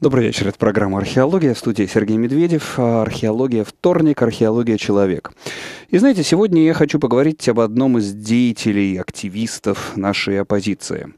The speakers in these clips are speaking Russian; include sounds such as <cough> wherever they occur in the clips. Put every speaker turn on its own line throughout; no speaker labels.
Добрый вечер. Это программа «Археология» в студии Сергей Медведев. А «Археология. Вторник. Археология. Человек». И знаете, сегодня я хочу поговорить об одном из деятелей, активистов нашей оппозиции.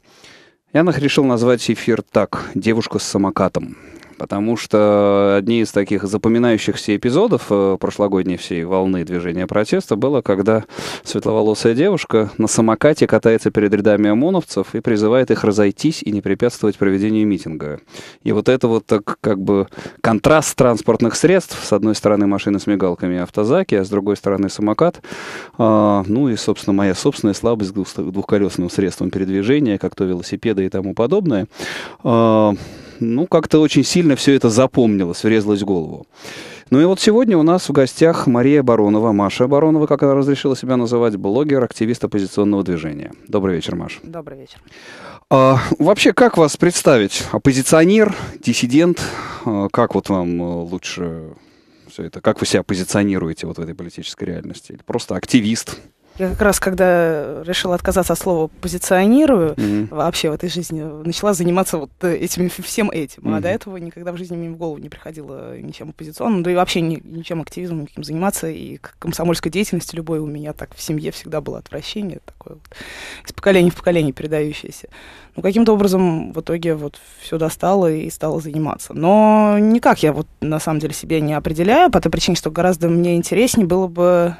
Я решил назвать эфир так «Девушка с самокатом» потому что одни из таких запоминающихся эпизодов э, прошлогодней всей волны движения протеста было, когда светловолосая девушка на самокате катается перед рядами ОМОНовцев и призывает их разойтись и не препятствовать проведению митинга. И вот это вот так как бы контраст транспортных средств, с одной стороны машины с мигалками и автозаки, а с другой стороны самокат, а, ну и, собственно, моя собственная слабость к двухколесным средствам передвижения, как то велосипеды и тому подобное, а, ну, как-то очень сильно все это запомнилось, врезалось в голову. Ну и вот сегодня у нас в гостях Мария Баронова, Маша Баронова, как она разрешила себя называть, блогер, активист оппозиционного движения. Добрый вечер, Маша. Добрый вечер. А, вообще, как вас представить? Оппозиционер, диссидент? А, как вот вам э, лучше все это? Как вы себя позиционируете вот в этой политической реальности? просто активист?
Я как раз, когда решила отказаться от слова «позиционирую» mm-hmm. вообще в этой жизни, начала заниматься вот э, этим, <laughs> всем этим. Mm-hmm. А до этого никогда в жизни мне в голову не приходило ничем оппозиционным, да и вообще ни, ничем активизмом никаким заниматься. И к комсомольской деятельности любой у меня так в семье всегда было отвращение такое вот, из поколения в поколение передающееся. Ну, каким-то образом в итоге вот все достало и стала заниматься. Но никак я вот на самом деле себе не определяю, по той причине, что гораздо мне интереснее было бы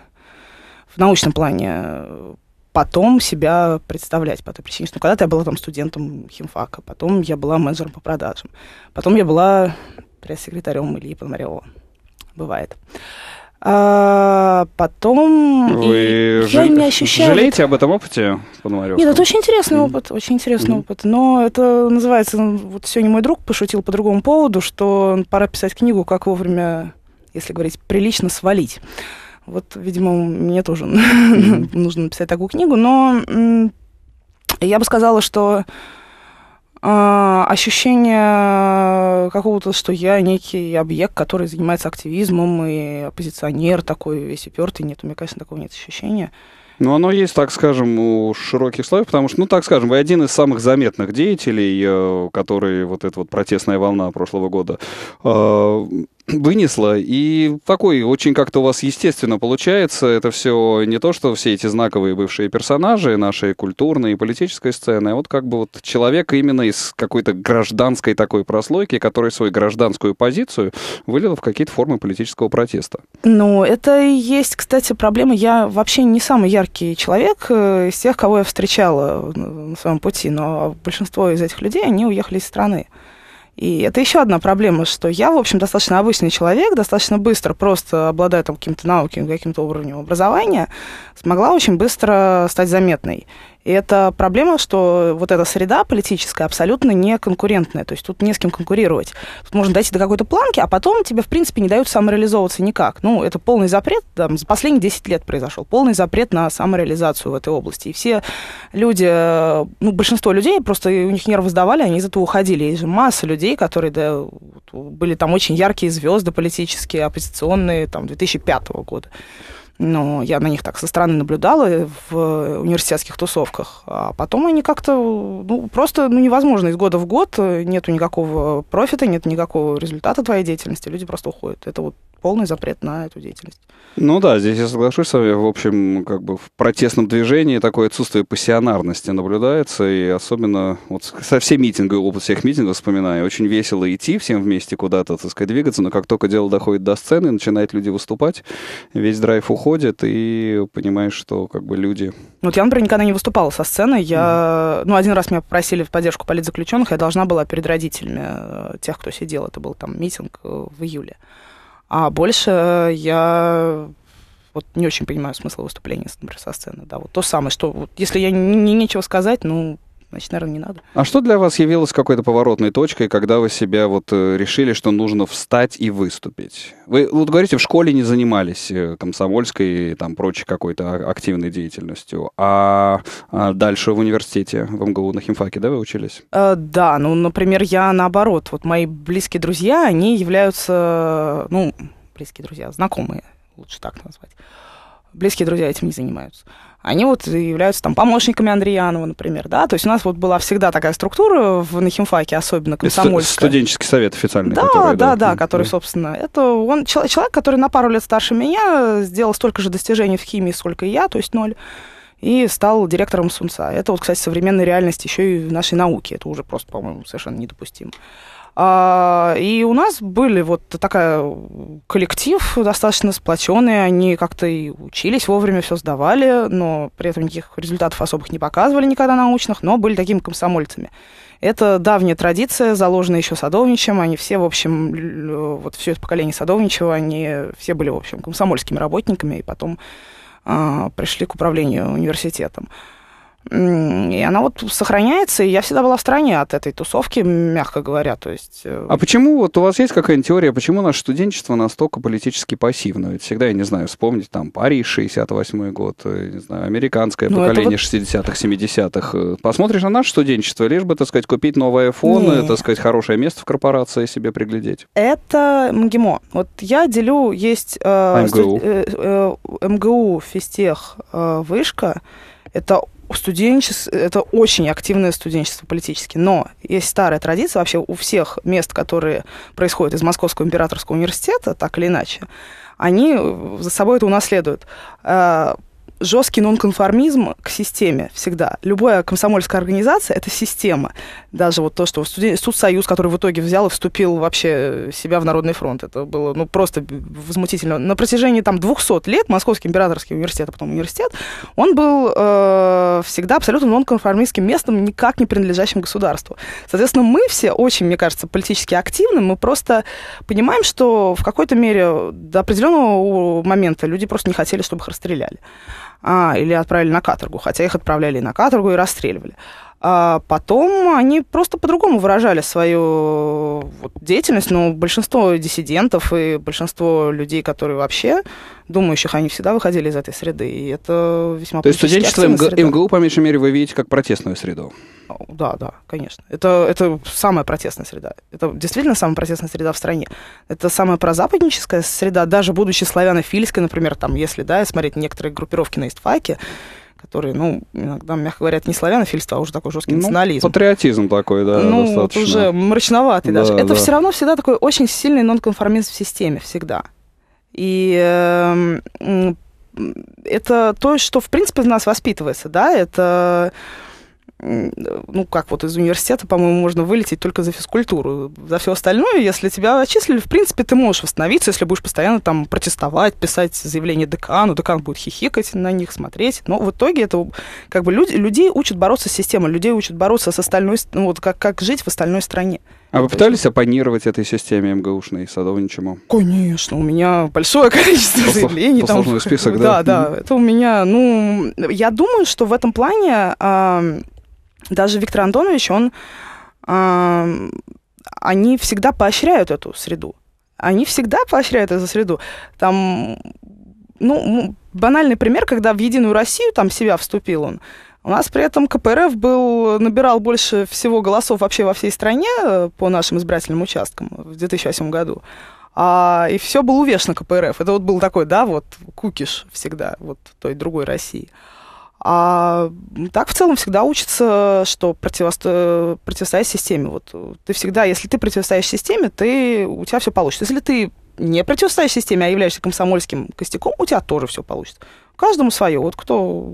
в научном плане э, потом себя представлять по той причине, что когда-то я была там студентом химфака, потом я была менеджером по продажам, потом я была пресс-секретарем Ильи Пономарева. Бывает. А потом Вы ж... я не ощущаю... жалеете
об этом опыте, Пономарев? Нет, это очень
интересный mm опыт, очень интересный mm опыт. Но это называется, ну, вот сегодня мой друг пошутил по другому поводу, что пора писать книгу, как вовремя, если говорить прилично, свалить. Вот, видимо, мне тоже <laughs> нужно написать такую книгу, но я бы сказала, что а, ощущение какого-то, что я некий объект, который занимается активизмом и оппозиционер такой весь упертый, нет, у меня, конечно, такого нет ощущения.
Ну, оно есть, так скажем, у широких слоев, потому что, ну, так скажем, вы один из самых заметных деятелей, э, который вот эта вот протестная волна прошлого года а, <clears throat> вынесло. И такой очень как-то у вас естественно получается. Это все не то, что все эти знаковые бывшие персонажи нашей культурной и политической сцены, а вот как бы вот человек именно из какой-то гражданской такой прослойки, который свою гражданскую позицию вылил в какие-то формы политического протеста.
Ну, это и есть, кстати, проблема. Я вообще не самый яркий человек э, из тех, кого я встречала э, на своем пути, но большинство из этих людей, они уехали из страны. И это еще одна проблема, что я, в общем, достаточно обычный человек, достаточно быстро, просто обладая там какими то науками, каким-то уровнем образования, смогла очень быстро стать заметной. И это проблема, что вот эта среда политическая абсолютно не конкурентная. То есть тут не с кем конкурировать. Тут можно дойти до какой-то планки, а потом тебе, в принципе, не дают самореализовываться никак. Ну, это полный запрет. Там, за последние 10 лет произошел полный запрет на самореализацию в этой области. И все люди, ну, большинство людей, просто у них нервы сдавали, они из этого уходили. Есть же масса людей, которые да, были там очень яркие звезды политические, оппозиционные, там, 2005 года но я на них так со стороны наблюдала э, в э, университетских тусовках. А потом они как-то, ну, просто ну, невозможно из года в год, э, нету никакого профита, нет никакого результата твоей деятельности, люди просто уходят. Это вот полный запрет на эту деятельность.
Ну да, здесь я соглашусь, с вами. в общем, как бы в протестном движении такое отсутствие пассионарности наблюдается, и особенно вот со все митинги, опыт всех митингов вспоминаю, очень весело идти всем вместе куда-то, так сказать, двигаться, но как только дело доходит до сцены, начинают люди выступать, весь драйв уходит, и понимаешь, что как бы люди...
Ну вот я, например, никогда не выступала со сцены, я... Mm. Ну, один раз меня попросили в поддержку политзаключенных, я должна была перед родителями э, тех, кто сидел, это был там митинг э, в июле. А больше я вот не очень понимаю смысла выступления со сцены. Да, вот то самое, что вот, если я не, нечего сказать, ну, значит, наверное, не надо.
А что для вас явилось какой-то поворотной точкой, когда вы себя вот э, решили, что нужно встать и выступить? Вы вот говорите, в школе не занимались э, комсомольской и там прочей какой-то а, активной деятельностью, а, а дальше в университете, в МГУ на химфаке, да, вы учились?
Э, да, ну, например, я наоборот. Вот мои близкие друзья, они являются, ну, близкие друзья, знакомые,
лучше так назвать.
Близкие друзья этим не занимаются они вот являются там помощниками Андреянова, например, да, то есть у нас вот была всегда такая структура в, на химфаке, особенно комсомольская.
Студенческий совет официальный. Да, который, да, да, да, который, да.
собственно, это он человек, который на пару лет старше меня, сделал столько же достижений в химии, сколько и я, то есть ноль и стал директором Сунца. Это вот, кстати, современная реальность еще и в нашей науке. Это уже просто, по-моему, совершенно недопустимо. А, и у нас были вот такая коллектив достаточно сплоченный, они как-то и учились вовремя, все сдавали, но при этом никаких результатов особых не показывали никогда научных, но были такими комсомольцами. Это давняя традиция, заложенная еще Садовничем. Они все, в общем, вот все это поколение Садовничева, они все были, в общем, комсомольскими работниками, и потом а, пришли к управлению университетом. И она вот сохраняется, и я всегда была в стороне от этой тусовки, мягко говоря. То есть... Э,
а почему, вот у вас есть какая-нибудь теория, почему наше студенчество настолько политически пассивно? Ведь всегда, я не знаю, вспомнить там Париж 68-й год, э, не знаю, американское ну, поколение вот... 60-х, 70-х. Э. Посмотришь на наше студенчество, лишь бы, так сказать, купить новый iPhone, Не. так сказать, хорошее место в корпорации себе приглядеть.
Это МГИМО. Вот я делю, есть э, а МГУ, студ... э, э, МГУ, физтех, э, вышка. Это студенчество, это очень активное студенчество политически. Но есть старая традиция вообще у всех мест, которые происходят из Московского императорского университета, так или иначе, они э, за собой это унаследуют. Э, жесткий нонконформизм к системе всегда. Любая комсомольская организация – это система. Даже вот то, что Союз, который в итоге взял и вступил вообще э, себя в Народный фронт, это было ну, просто возмутительно. На протяжении там 200 лет Московский императорский университет, а потом университет, он был э, всегда абсолютно нонконформистским местом, никак не принадлежащим государству. Соответственно, мы все очень, мне кажется, политически активны, мы просто понимаем, что в какой-то мере до определенного момента люди просто не хотели, чтобы их расстреляли а, или отправили на каторгу, хотя их отправляли и на каторгу, и расстреливали. А потом они просто по-другому выражали свою вот, деятельность, но большинство диссидентов и большинство людей, которые вообще думающих, они всегда выходили из этой среды, и это весьма То есть студенчество МГ, МГУ,
по меньшей мере, вы видите как протестную среду?
Да, да, конечно. Это, это самая протестная среда. Это действительно самая протестная среда в стране. Это самая прозападническая среда, даже будучи славянофильской, например, там, если, да, смотреть некоторые группировки на Истфаке, которые, ну, иногда, мягко говоря, это не славянофильство,
а уже такой жесткий ну, национализм. Патриотизм такой, да, Ну, достаточно. вот уже мрачноватый да, даже. Это да. все
равно всегда такой очень сильный нонконформизм в системе, всегда. И э, это то, что, в принципе, в нас воспитывается, да, это ну, как вот из университета, по-моему, можно вылететь только за физкультуру. За все остальное, если тебя отчислили, в принципе, ты можешь восстановиться, если будешь постоянно там протестовать, писать заявление декану, декан будет хихикать на них, смотреть. Но в итоге это как бы люди, людей учат бороться с системой, людей учат бороться с остальной, ну, вот как, как жить в остальной стране. А вы
пытались оппонировать этой системе МГУшной садовничему?
Конечно, у меня большое количество Послуж... заявлений. Послужной список, да? Да, да. Это у меня, ну, я думаю, что в этом плане... А даже Виктор Антонович, он, э, они всегда поощряют эту среду. Они всегда поощряют эту среду. Там, ну, банальный пример, когда в «Единую Россию» там себя вступил он, у нас при этом КПРФ был, набирал больше всего голосов вообще во всей стране э, по нашим избирательным участкам в 2008 году. А, и все было увешано КПРФ. Это вот был такой, да, вот кукиш всегда вот той другой России. А так в целом всегда учится, что противосто... противостоять системе. Вот э, ты всегда, если ты противостоишь системе, ты, у тебя все получится. Если ты не противостоишь системе, а являешься комсомольским костяком, у тебя тоже все получится. Каждому свое. Вот кто...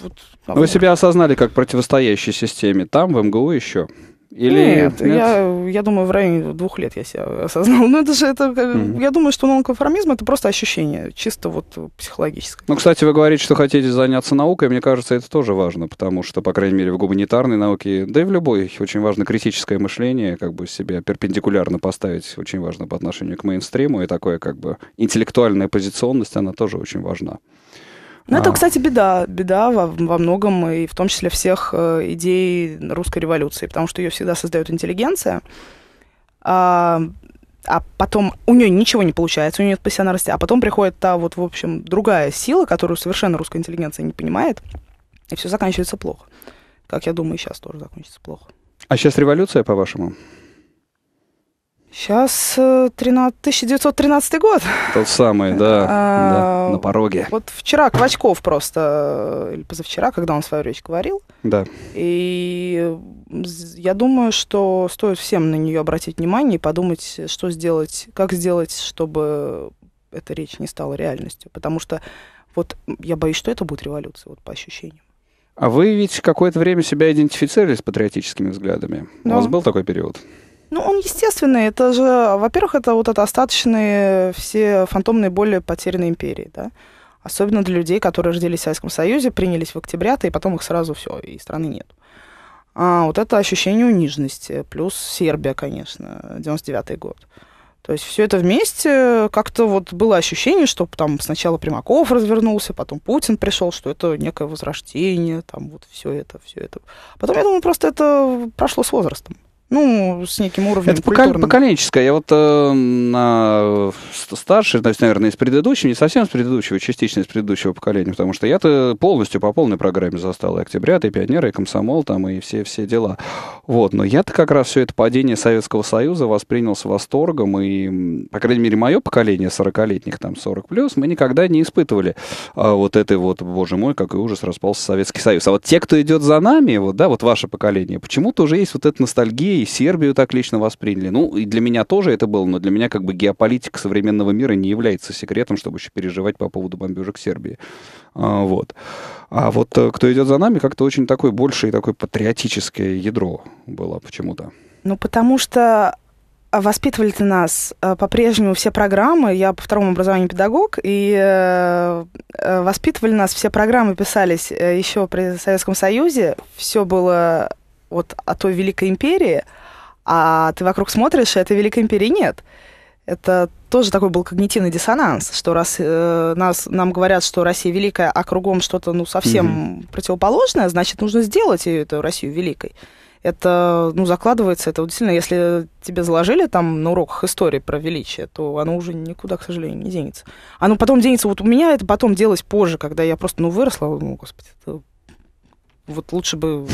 Вот, Вы себя
осознали как противостоящей системе там, в МГУ еще? Или нет, нет?
Я, я думаю, в районе двух лет я себя осознал. <laughs> Ну, это же, это, mm-hmm. я думаю, что нонконформизм это просто ощущение, чисто вот психологическое.
Ну, кстати, вы говорите, что хотите заняться наукой, мне кажется, это тоже важно, потому что, по крайней мере, в гуманитарной науке, да и в любой, очень важно критическое мышление, как бы себе перпендикулярно поставить, очень важно по отношению к мейнстриму, и такое как бы интеллектуальная позиционность, она тоже очень важна.
Ну, это, а. кстати, беда. Беда во, во многом, и в том числе всех э, идей русской революции, потому что ее всегда создает интеллигенция. А, а потом у нее ничего не получается, у нее нет пассионарности, а потом приходит та вот, в общем, другая сила, которую совершенно русская интеллигенция не понимает, и все заканчивается плохо. Как я думаю,
сейчас тоже закончится плохо. А сейчас революция, по-вашему?
Сейчас 13, 1913 год.
Тот самый, да, <laughs> а, да, на пороге.
Вот вчера Квачков просто, э, или позавчера, когда он свою речь говорил. Да. И э, я думаю, что стоит всем на нее обратить внимание и подумать, что сделать, как сделать, чтобы эта речь не стала реальностью. Потому что вот я боюсь, что это будет революция, вот по ощущениям.
А вы ведь какое-то время себя идентифицировали с патриотическими взглядами. Да. У вас был такой период?
Ну, он естественный. Это же, во-первых, это вот это остаточные все фантомные боли потерянной империи, да. Особенно для людей, которые родились в Советском Союзе, принялись в октября-то, и потом их сразу все, и страны нет. А вот это ощущение униженности, плюс Сербия, конечно, 99-й год. То есть все это вместе как-то вот было ощущение, что там сначала Примаков развернулся, потом Путин пришел, что это некое возрождение, там вот все это, все это. Потом я думаю, просто это прошло с возрастом
ну, с неким уровнем Это культурным. поколенческое. Я вот э, на э, старше, то есть, наверное, из предыдущего, не совсем из предыдущего, частично из предыдущего поколения, потому что я-то полностью по полной программе застал и «Октября», и «Пионеры», и «Комсомол», там, и все-все дела. Вот, но я-то как раз все это падение Советского Союза воспринял с восторгом, и, по крайней мере, мое поколение 40-летних, там, 40+, плюс, мы никогда не испытывали а, вот этой вот, боже мой, какой ужас, распался Советский Союз. А вот те, кто идет за нами, вот, да, вот ваше поколение, почему-то уже есть вот эта ностальгия, и Сербию так лично восприняли. Ну, и для меня тоже это было, но для меня как бы геополитика современного мира не является секретом, чтобы еще переживать по поводу бомбежек Сербии. А, вот. А вот э, кто идет за нами, как-то очень такое большее такое патриотическое ядро было почему-то.
Ну, потому что э, воспитывали-то нас э, по-прежнему все программы. Я по второму образованию педагог, и воспитывали нас все программы, писались еще при Советском Союзе. Все было вот о той великой империи, а ты вокруг смотришь, и этой великой империи нет. Это тоже такой был когнитивный диссонанс, что раз э, нас, нам говорят, что Россия великая, а кругом что-то ну, совсем mm противоположное, значит, нужно сделать эту Россию великой. Это ну, закладывается, это вот действительно, если тебе заложили там на уроках истории про величие, то оно уже никуда, к сожалению, не денется. Оно потом денется, вот у меня это потом делалось позже, когда я просто ну, выросла, ну, господи, это... вот лучше бы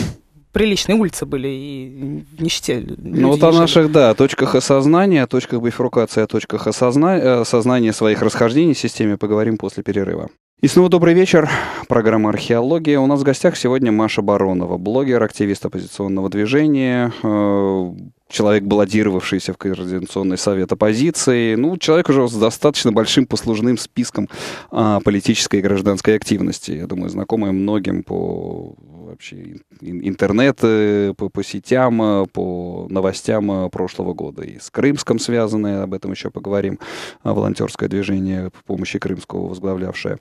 приличные улицы были и в нищете. Ну вот о наших,
да, о точках осознания, о точках бифрукации, о точках осозна... Э, осознания своих расхождений в системе поговорим после перерыва. И снова добрый вечер. Программа «Археология». У нас в гостях сегодня Маша Баронова, блогер, активист оппозиционного движения, э, человек, баллотировавшийся в Координационный совет оппозиции, ну, человек уже с достаточно большим послужным списком а, политической и гражданской активности. Я думаю, знакомый многим по вообще интернет, э, по, по сетям, э, по новостям э, прошлого года. И с Крымском связанное, об этом еще поговорим, а, волонтерское движение по помощи Крымского возглавлявшее.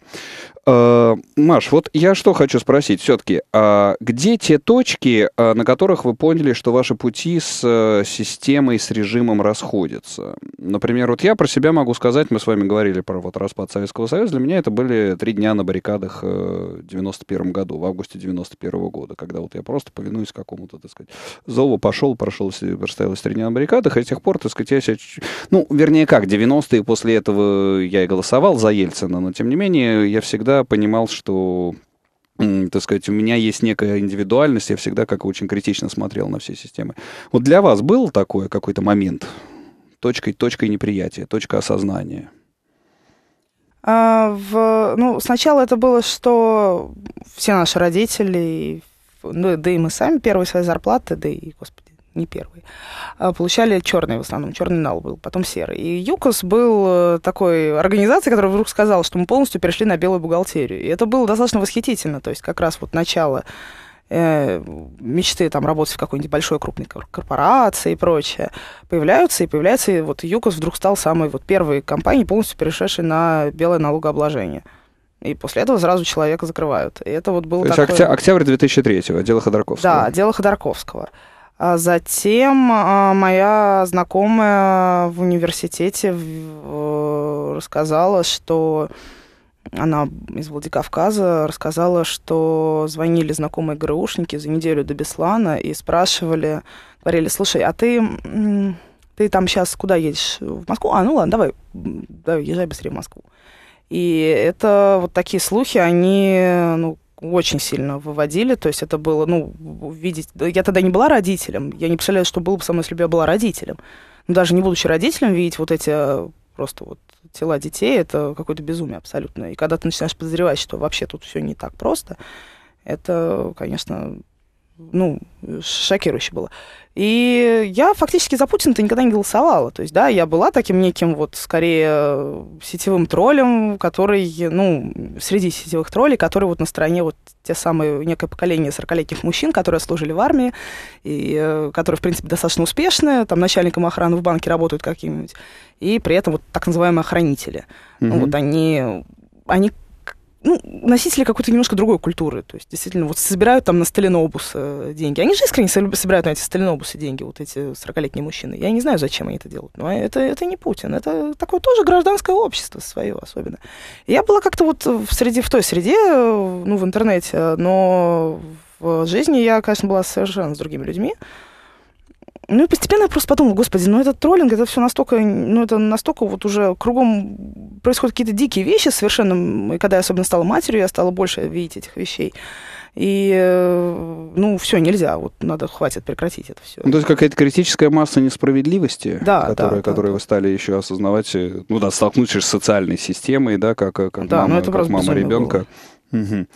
Маш, вот я что хочу спросить все-таки. А где те точки, на которых вы поняли, что ваши пути с системой, с режимом расходятся. Например, вот я про себя могу сказать, мы с вами говорили про вот распад Советского Союза, для меня это были три дня на баррикадах э, в 91 году, в августе 91 года, когда вот я просто повинуюсь какому-то, так сказать, зову, пошел, прошел, простоялось три дня на баррикадах, и с тех пор, так сказать, я себя... Ну, вернее, как, 90-е, после этого я и голосовал за Ельцина, но, тем не менее, я всегда понимал, что так сказать, у меня есть некая индивидуальность, я всегда как очень критично смотрел на все системы. Вот для вас был такой какой-то момент? Точкой, точкой неприятия, точка осознания?
А, в, ну, сначала это было, что все наши родители, ну, да и мы сами, первые свои зарплаты, да и, господи, не первый, а, получали черный в основном, черный нал был, потом серый. И ЮКОС был э, такой организацией, которая вдруг сказала, что мы полностью перешли на белую бухгалтерию. И это было достаточно восхитительно, то есть как раз вот начало э, мечты там работать в какой-нибудь большой крупной корпорации и прочее появляются и появляется и вот ЮКОС вдруг стал самой вот первой компанией полностью перешедшей на белое налогообложение и после этого сразу человека закрывают и это вот было То такое... октя...
октябрь 2003 го дело Ходорковского да
дело Ходорковского а затем а, моя знакомая в университете рассказала, что она из Владикавказа рассказала, что звонили знакомые ГРУшники за неделю до Беслана и спрашивали, говорили, слушай, а ты, ты там сейчас куда едешь? В Москву? А, ну ладно, давай, давай, езжай быстрее в Москву. И это вот такие слухи, они, ну, очень сильно выводили. То есть это было, ну, видеть... Я тогда не была родителем. Я не представляю, что было бы со мной, если бы я была родителем. Но даже не будучи родителем, видеть вот эти э, просто вот тела детей, это какое-то безумие абсолютно. И когда ты начинаешь подозревать, что вообще тут все не так просто, это, конечно, ну, шокирующе было. И я фактически за Путина-то никогда не голосовала. То есть, да, я была таким неким вот скорее э, сетевым троллем, который, ну, среди сетевых троллей, которые вот на стороне вот те самые некое поколение 40-летних мужчин, которые служили в армии, и э, которые, в принципе, достаточно успешные там начальником охраны в банке работают каким-нибудь, и при этом вот так называемые охранители. Mm-hmm. Ну, вот они они ну, носители какой-то немножко другой культуры. То есть, действительно, вот собирают там на Сталинобус э, деньги. Они же искренне собирают на эти Сталинобусы деньги, вот эти 40-летние мужчины. Я не знаю, зачем они это делают. Но это, это не Путин. Это такое тоже гражданское общество свое особенно. Я была как-то вот в, среде, в той среде, э, ну, в интернете, но в жизни я, конечно, была совершенно с другими людьми. Ну и постепенно я просто подумала, господи, ну этот троллинг, это все настолько, ну это настолько вот уже кругом происходят какие-то дикие вещи совершенно. И когда я особенно стала матерью, я стала больше видеть этих вещей. И, э, ну, все, нельзя, вот надо, хватит прекратить это все.
Ну, то есть какая-то критическая масса несправедливости, да, которая, да, которую да, вы стали еще осознавать, э, ну да, столкнувшись с социальной системой, да, как, э, как да, ну, мама, ну, это как мама ребенка. Было. Угу.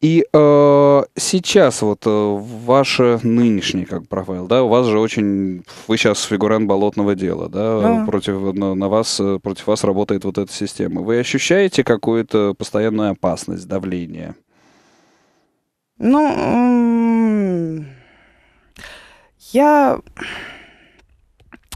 И э, сейчас вот э, ваше нынешнее как профайл, да, у вас же очень, вы сейчас фигурант болотного дела, да, а. против на, на вас э, против вас работает вот эта система. Вы ощущаете какую-то постоянную опасность, давление?
Ну, я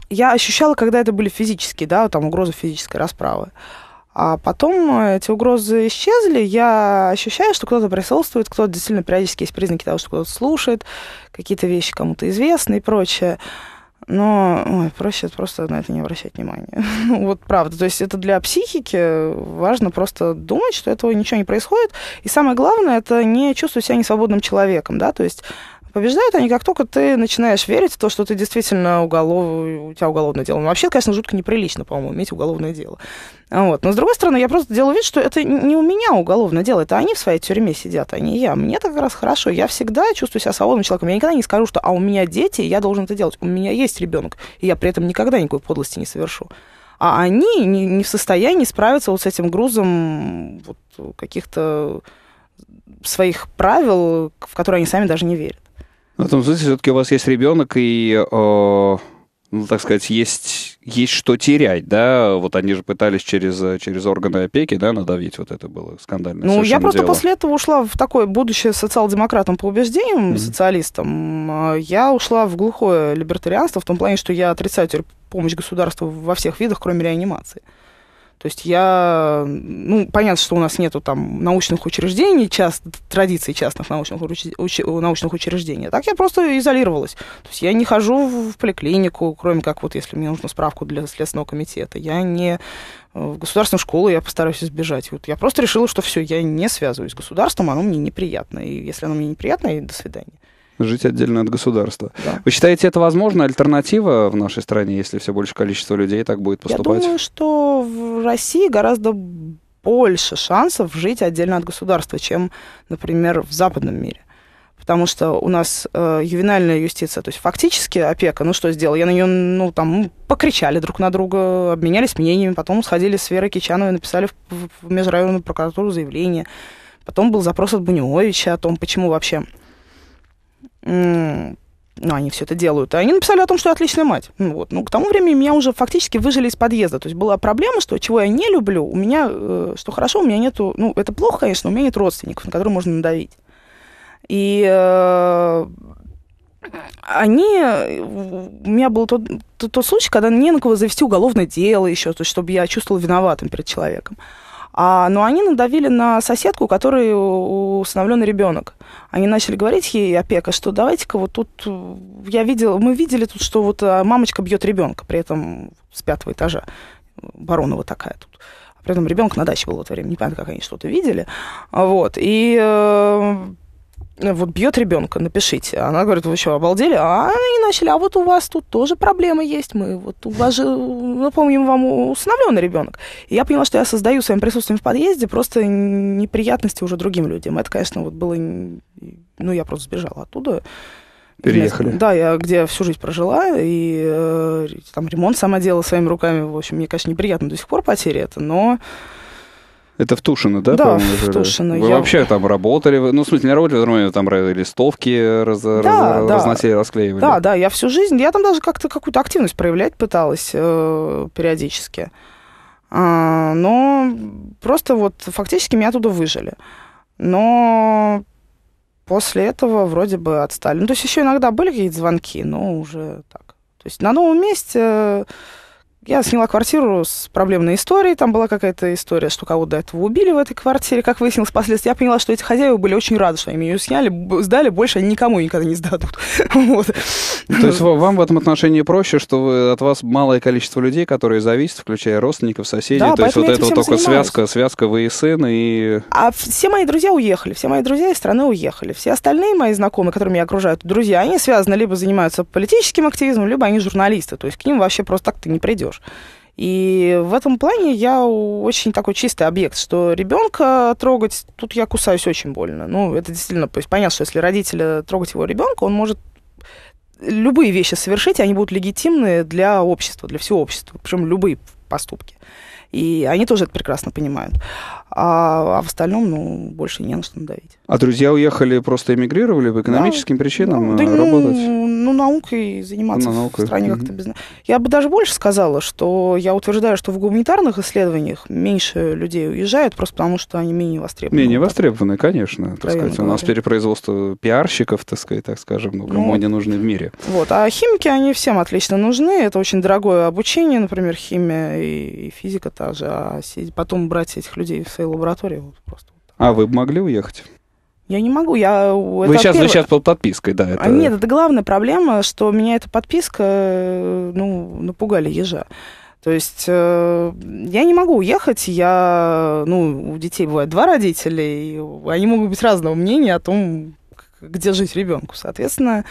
я ощущала, когда это были физические, да, там угроза физической расправы. Uh, а потом э, эти угрозы исчезли. Я ощущаю, что кто-то присутствует, кто-то действительно периодически есть признаки того, что кто-то слушает, какие-то вещи кому-то известны и прочее. Но ой, проще просто на это не обращать внимания. <laughs> Ну, вот правда. То есть это для психики важно просто думать, что этого ничего не происходит. И самое главное, это не чувствовать себя несвободным человеком. Да? То есть Побеждают они, как только ты начинаешь верить в то, что ты действительно уголов... у тебя уголовное дело. Ну, вообще, конечно, жутко неприлично, по-моему, иметь уголовное дело. А вот. Но, с другой стороны, я просто делаю вид, что это не у меня уголовное дело, это они в своей тюрьме сидят, а не я. Мне так как раз хорошо. Я всегда чувствую себя свободным человеком. Я никогда не скажу, что «а у меня дети, я должен это делать». У меня есть ребенок, и я при этом никогда никакой подлости не совершу а они не, не в состоянии справиться вот с этим грузом вот, каких-то своих правил, в которые они сами даже не верят.
Ну, в этом смысле все-таки у вас есть ребенок, и, э, ну, так сказать, есть, есть что терять, да? Вот они же пытались через, через органы опеки, да, надавить, вот это было скандально. Ну, я просто дело. после
этого ушла в такое будущее социал-демократом по убеждениям, mm-hmm. социалистом. Я ушла в глухое либертарианство в том плане, что я отрицаю помощь государству во всех видах, кроме реанимации. То есть я, ну, понятно, что у нас нету там научных учреждений, част. традиций частных научных, уч, научных учреждений. Так я просто изолировалась. То есть я не хожу в поликлинику, кроме как вот если мне нужно справку для Следственного комитета. Я не э, в государственную школу я постараюсь избежать. Вот я просто решила, что все, я не связываюсь с государством, оно мне неприятно. И если оно мне неприятно, и до свидания
жить отдельно от государства. Да. Вы считаете, это возможно альтернатива в нашей стране, если все большее количество людей так будет поступать? Я думаю,
что в России гораздо больше шансов жить отдельно от государства, чем, например, в западном мире. Потому что у нас э, ювенальная юстиция, то есть фактически опека, ну что сделал? Я на нее, ну там, покричали друг на друга, обменялись мнениями, потом сходили с Верой Кичановой, написали в, в межрайонную прокуратуру заявление. Потом был запрос от Буневича о том, почему вообще ну, они все это делают. Они написали о том, что я отличная мать. Ну, вот. ну, к тому времени меня уже фактически выжили из подъезда. То есть была проблема, что чего я не люблю, у меня, э, что хорошо, у меня нету, ну, это плохо, конечно, у меня нет родственников, на которые можно надавить. И э, они... У меня был тот, тот, тот случай, когда не на кого завести уголовное дело еще, то есть чтобы я чувствовала виноватым перед человеком. А, но они надавили на соседку, у которой усыновлен ребенок. Они начали говорить ей, опека, что давайте-ка вот тут, э, я видел, мы видели тут, что вот а, мамочка бьет ребенка, при этом с пятого этажа. Баронова такая тут. При этом ребенок на даче был в это время, непонятно, как они что-то видели. Вот. И э, Э, вот бьет ребенка, напишите. Она говорит, вы что, обалдели? А они начали, а вот у вас тут тоже проблема есть. Мы вот у вас же, напомним ну, вам, усыновленный ребенок. И я поняла, что я создаю своим присутствием в подъезде просто неприятности уже другим людям. Это, конечно, вот было... Ну, я просто сбежала оттуда.
Переехали. да,
я где всю жизнь прожила, и э, там ремонт сама делала своими руками. В общем, мне, конечно, неприятно до сих пор потери это, но
это в Тушино, да? Да, в Тушино. Вы я... вообще там работали, ну, в смысле, не работали, но там листовки раз, да, раз, да. разносили, расклеивали. Да,
да, я всю жизнь, я там даже как-то какую-то активность проявлять пыталась э, периодически. А, но просто вот фактически меня оттуда выжили. Но после этого вроде бы отстали. Ну, то есть еще иногда были какие-то звонки, но уже так. То есть на новом месте я сняла квартиру с проблемной историей. Там была какая-то история, что кого-то до этого убили в этой квартире. Как выяснилось впоследствии, я поняла, что эти хозяева были очень рады, что они ее сняли, сдали. Больше они никому никогда не сдадут. <laughs> вот. То
есть вам в этом отношении проще, что вы, от вас малое количество людей, которые зависят, включая родственников, соседей. Да, То есть вот это вот только связка, связка вы и сын, и... А
все мои друзья уехали. Все мои друзья из страны уехали. Все остальные мои знакомые, которые меня окружают, друзья, они связаны либо занимаются политическим активизмом, либо они журналисты. То есть к ним вообще просто так ты не придешь молодежь. И в этом плане я очень такой чистый объект, что ребенка трогать, тут я кусаюсь очень больно. Ну, это действительно, то есть понятно, что если родителя трогать его ребенка, он может любые вещи совершить, и они будут легитимны для общества, для всего общества, причем любые поступки. И они тоже это прекрасно понимают. А, а в остальном,
ну, больше не на что надавить. А друзья уехали, просто эмигрировали по экономическим ну, а да, причинам да, работать? Ну,
ну, наукой заниматься ну, наукой. в стране как-то без... Я бы даже больше сказала, что я утверждаю, что в гуманитарных исследованиях меньше людей уезжают, просто потому что они менее востребованы. Менее
вот востребованы, конечно. Так сказать. Говоря. У нас перепроизводство пиарщиков, так сказать, так скажем, ну, кому ну, они нужны в мире.
Вот. А химики, они всем отлично нужны. Это очень дорогое обучение, например, химия и физика. Там стажа, а потом брать этих людей в свои лаборатории вот просто.
А вы бы могли уехать?
Я не могу, я... Э, вы это сейчас, первое... вы сейчас
под подпиской, да. Это... А нет, это
главная проблема, что меня эта подписка, э, ну, напугали ежа. То есть э, я не могу уехать, я, ну, у детей бывает два родителя, и они могут быть разного мнения о том, где жить ребенку. Соответственно,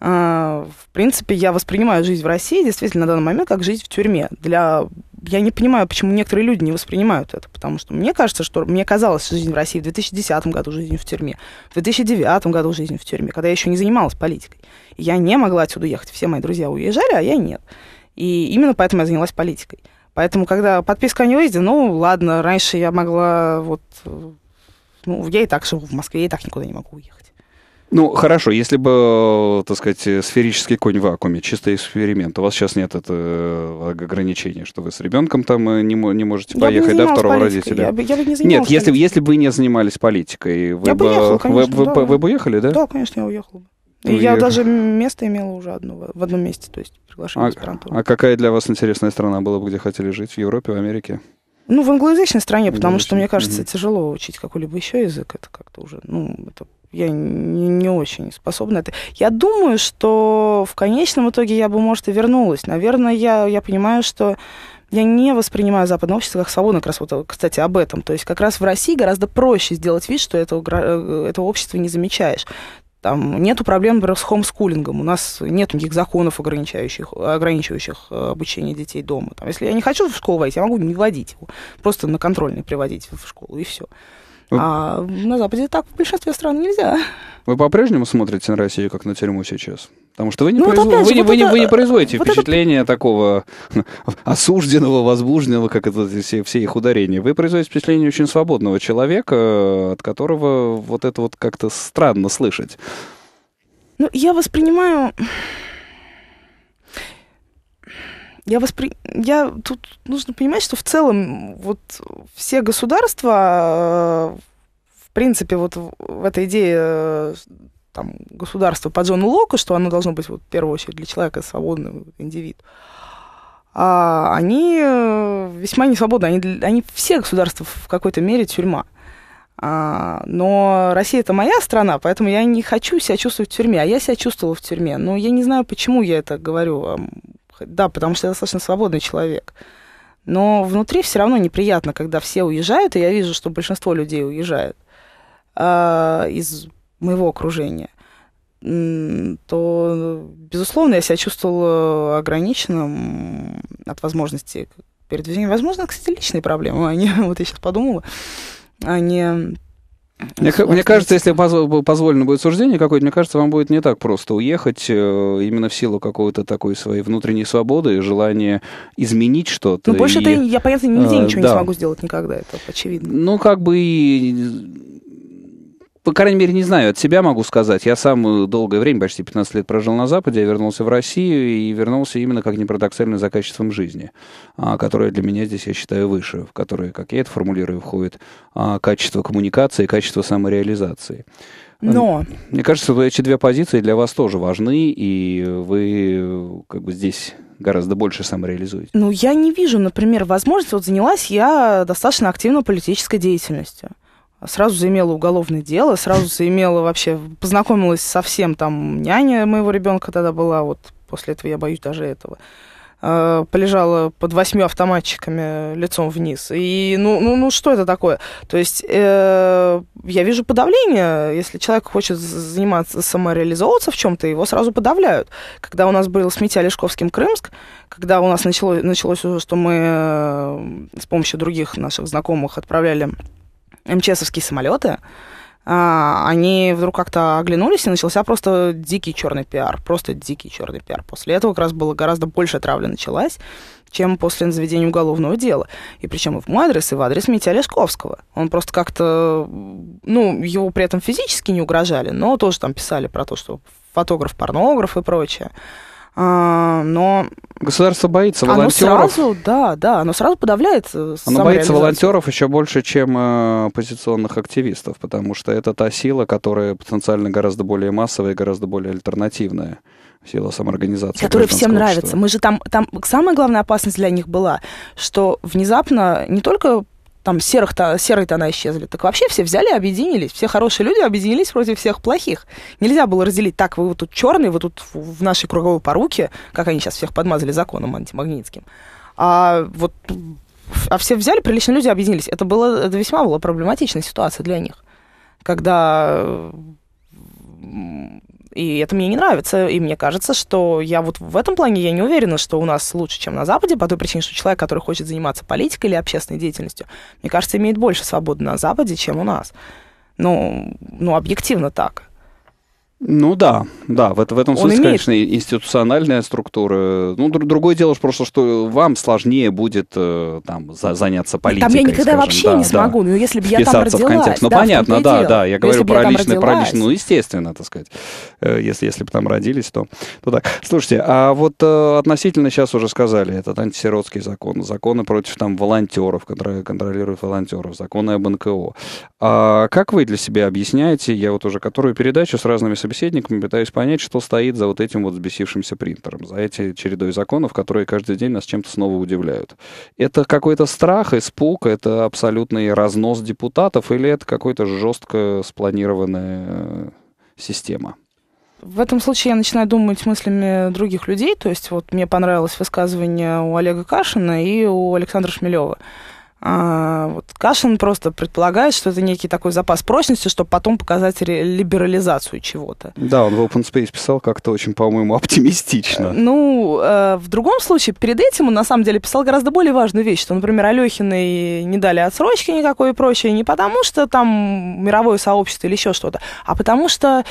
э, в принципе, я воспринимаю жизнь в России действительно на данный момент как жизнь в тюрьме. Для я не понимаю, почему некоторые люди не воспринимают это, потому что мне кажется, что мне казалось, что жизнь в России в 2010 году жизнь в тюрьме, в 2009 году жизнь в тюрьме, когда я еще не занималась политикой. Я не могла отсюда уехать. все мои друзья уезжали, а я нет. И именно поэтому я занялась политикой. Поэтому, когда подписка о невыезде, ну, ладно, раньше я могла вот... Ну, я и так живу в Москве, я и так никуда не могу уехать.
Ну, хорошо, если бы, так сказать, сферический конь в вакууме, чисто эксперимент, у вас сейчас нет этого ограничения, что вы с ребенком там э, не, не можете поехать, я да, второго политикой. родителя? Я бы, я бы не нет, если, если бы вы не занимались политикой, вы, я бы, ехал, конечно, вы, да. вы, вы бы уехали, да? Да,
конечно, я уехала. бы.
Вы... Я даже
место имела уже одно, в одном месте, то есть приглашение а, А
какая для вас интересная страна была бы, где хотели жить? В Европе, в Америке?
Ну, в англоязычной стране, потому что, мне кажется, mm-hmm. тяжело учить какой-либо еще язык. Это как-то уже, ну, это я не, не очень способна. Это. Я думаю, что в конечном итоге я бы, может, и вернулась. Наверное, я, я понимаю, что я не воспринимаю западное общество как свободное, как раз вот, кстати, об этом. То есть как раз в России гораздо проще сделать вид, что этого, э, этого общества не замечаешь. Там нету проблем, например, с хомскулингом. У нас нет никаких законов, ограничивающих ограничивающих э, обучение детей дома. Там, если я не хочу в школу войти, я могу не водить его. Просто на контрольный приводить в школу, и все. А на Западе так в большинстве стран нельзя.
Вы по-прежнему смотрите на Россию как на тюрьму сейчас? Потому что вы не, производите впечатление такого <laughs> осужденного, возбужденного, как это все, все их ударения. Вы производите впечатление очень свободного человека, э, от которого вот это вот как-то странно слышать. Ну, я воспринимаю я воспри... я тут
нужно понимать, что в целом вот все государства, э, в принципе, вот в этой идее э, там, государства по Джону Локу, что оно должно быть вот, в первую очередь для человека свободный индивид, а они э, весьма не свободны. Они, они все государства в какой-то мере тюрьма. А, но Россия это моя страна, поэтому я не хочу себя чувствовать в тюрьме. А я себя чувствовала в тюрьме. Но я не знаю, почему я это говорю да, потому что я достаточно свободный человек. Но внутри все равно неприятно, когда все уезжают, и я вижу, что большинство людей уезжает э, а, из моего окружения то, безусловно, я себя чувствовала ограниченным от возможности передвижения. Возможно, кстати, личные проблемы, а не, <laughs> вот я сейчас подумала, а не
мне, мне кажется, если позволено будет суждение какое-то, мне кажется, вам будет не так просто уехать э, именно в силу какой-то такой своей внутренней свободы и желания изменить что-то. Ну, больше и... это я, понятно, нигде а, э, ничего да. не смогу
сделать никогда, это
очевидно. Ну, как бы и по крайней мере, не знаю, от себя могу сказать. Я сам э, долгое время, почти 15 лет прожил на Западе, я вернулся в Россию и вернулся именно, как ни парадоксально, за качеством жизни, а, которое для меня здесь, я считаю, выше, в которое, как я это формулирую, входит а, качество коммуникации, качество самореализации. Но... Мне кажется, что эти две позиции для вас тоже важны, и вы э, как бы здесь гораздо больше самореализуете.
Ну, я не вижу, например, возможности. Вот занялась я достаточно активно политической деятельностью сразу заимела уголовное дело, сразу заимела вообще, познакомилась со всем, там, няня моего ребенка тогда была, вот после этого я боюсь даже этого э, полежала под восьми автоматчиками лицом вниз. И ну, ну, ну что это такое? То есть э, я вижу подавление. Если человек хочет заниматься, самореализовываться в чем-то, его сразу подавляют. Когда у нас был с Митя Лешковским Крымск, когда у нас начало, началось уже, что мы э, с помощью других наших знакомых отправляли МЧСовские самолеты, а, они вдруг как-то оглянулись, и начался просто дикий черный пиар, просто дикий черный пиар. После этого как раз было гораздо больше травли началась, чем после заведения уголовного дела. И причем и в мой адрес, и в адрес Митя Лесковского. Он просто как-то, ну, его при этом физически не угрожали, но тоже там писали про то, что фотограф, порнограф и прочее. А, но...
Государство боится волонтеров. Оно
сразу, да, да, оно сразу подавляется. Э, оно боится волонтеров
еще больше, чем э, оппозиционных активистов, потому что это та сила, которая потенциально гораздо более массовая и гораздо более альтернативная сила самоорганизации. которая всем нравится. Мы
же там, там самая главная опасность для них была, что внезапно не только там серых -то, серые тона исчезли. Так вообще все взяли объединились. Все хорошие люди объединились против всех плохих. Нельзя было разделить так, вы вот тут черные, вы тут в нашей круговой поруке, как они сейчас всех подмазали законом антимагнитским. А вот а все взяли, приличные люди объединились. Это, было, это весьма была проблематичная ситуация для них, когда и это мне не нравится. И мне кажется, что я вот в этом плане я не уверена, что у нас лучше, чем на Западе, по той причине, что человек, который хочет заниматься политикой или общественной деятельностью, мне кажется, имеет больше свободы на Западе, чем у нас. Ну, ну объективно так.
Ну да, да, в, в этом смысле, имеет... конечно, институциональная структура. Ну, друг, другое дело просто, что вам сложнее будет э, там за, заняться политикой. Там я никогда скажем. вообще да, не да,
но если бы я там родилась. В контекст. Ну да, понятно, да, да, я говорю про я личное, про личное, ну
естественно, так сказать, э, если, если бы там родились, то, то так. Слушайте, а вот э, относительно сейчас уже сказали, этот антисиротский закон, законы против там волонтеров, которые контролируют волонтеров, законы об НКО. А как вы для себя объясняете, я вот уже которую передачу с разными собеседником и пытаюсь понять, что стоит за вот этим вот взбесившимся принтером, за эти чередой законов, которые каждый день нас чем-то снова удивляют. Это какой-то страх, испуг, это абсолютный разнос депутатов или это какой-то жестко спланированная э, система?
В этом случае я начинаю думать мыслями других людей. То есть вот мне понравилось высказывание у Олега Кашина и у Александра Шмелева. А, вот Кашин просто предполагает, что это некий такой запас прочности, чтобы потом показать либерализацию чего-то.
Да, он в Open Space писал как-то очень, по-моему, оптимистично. Э,
ну, э, в другом случае, перед этим он на самом деле писал гораздо более важную вещь, что, например, Алехиной не дали отсрочки никакой и прочее, не потому что там мировое сообщество или еще что-то, а потому что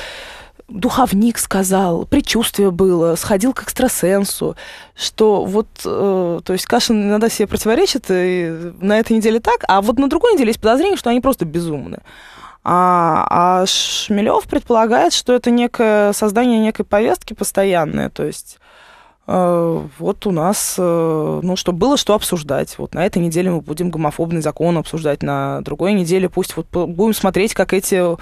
духовник сказал, предчувствие было, сходил к экстрасенсу, что вот, э, то есть Кашин иногда себе противоречит, и на этой неделе так, а вот на другой неделе есть подозрение, что они просто безумны. А, а Шмелев предполагает, что это некое создание некой повестки постоянное, то есть э, вот у нас, э, ну, что было, что обсуждать. Вот на этой неделе мы будем гомофобный закон обсуждать, на другой неделе пусть вот будем смотреть, как эти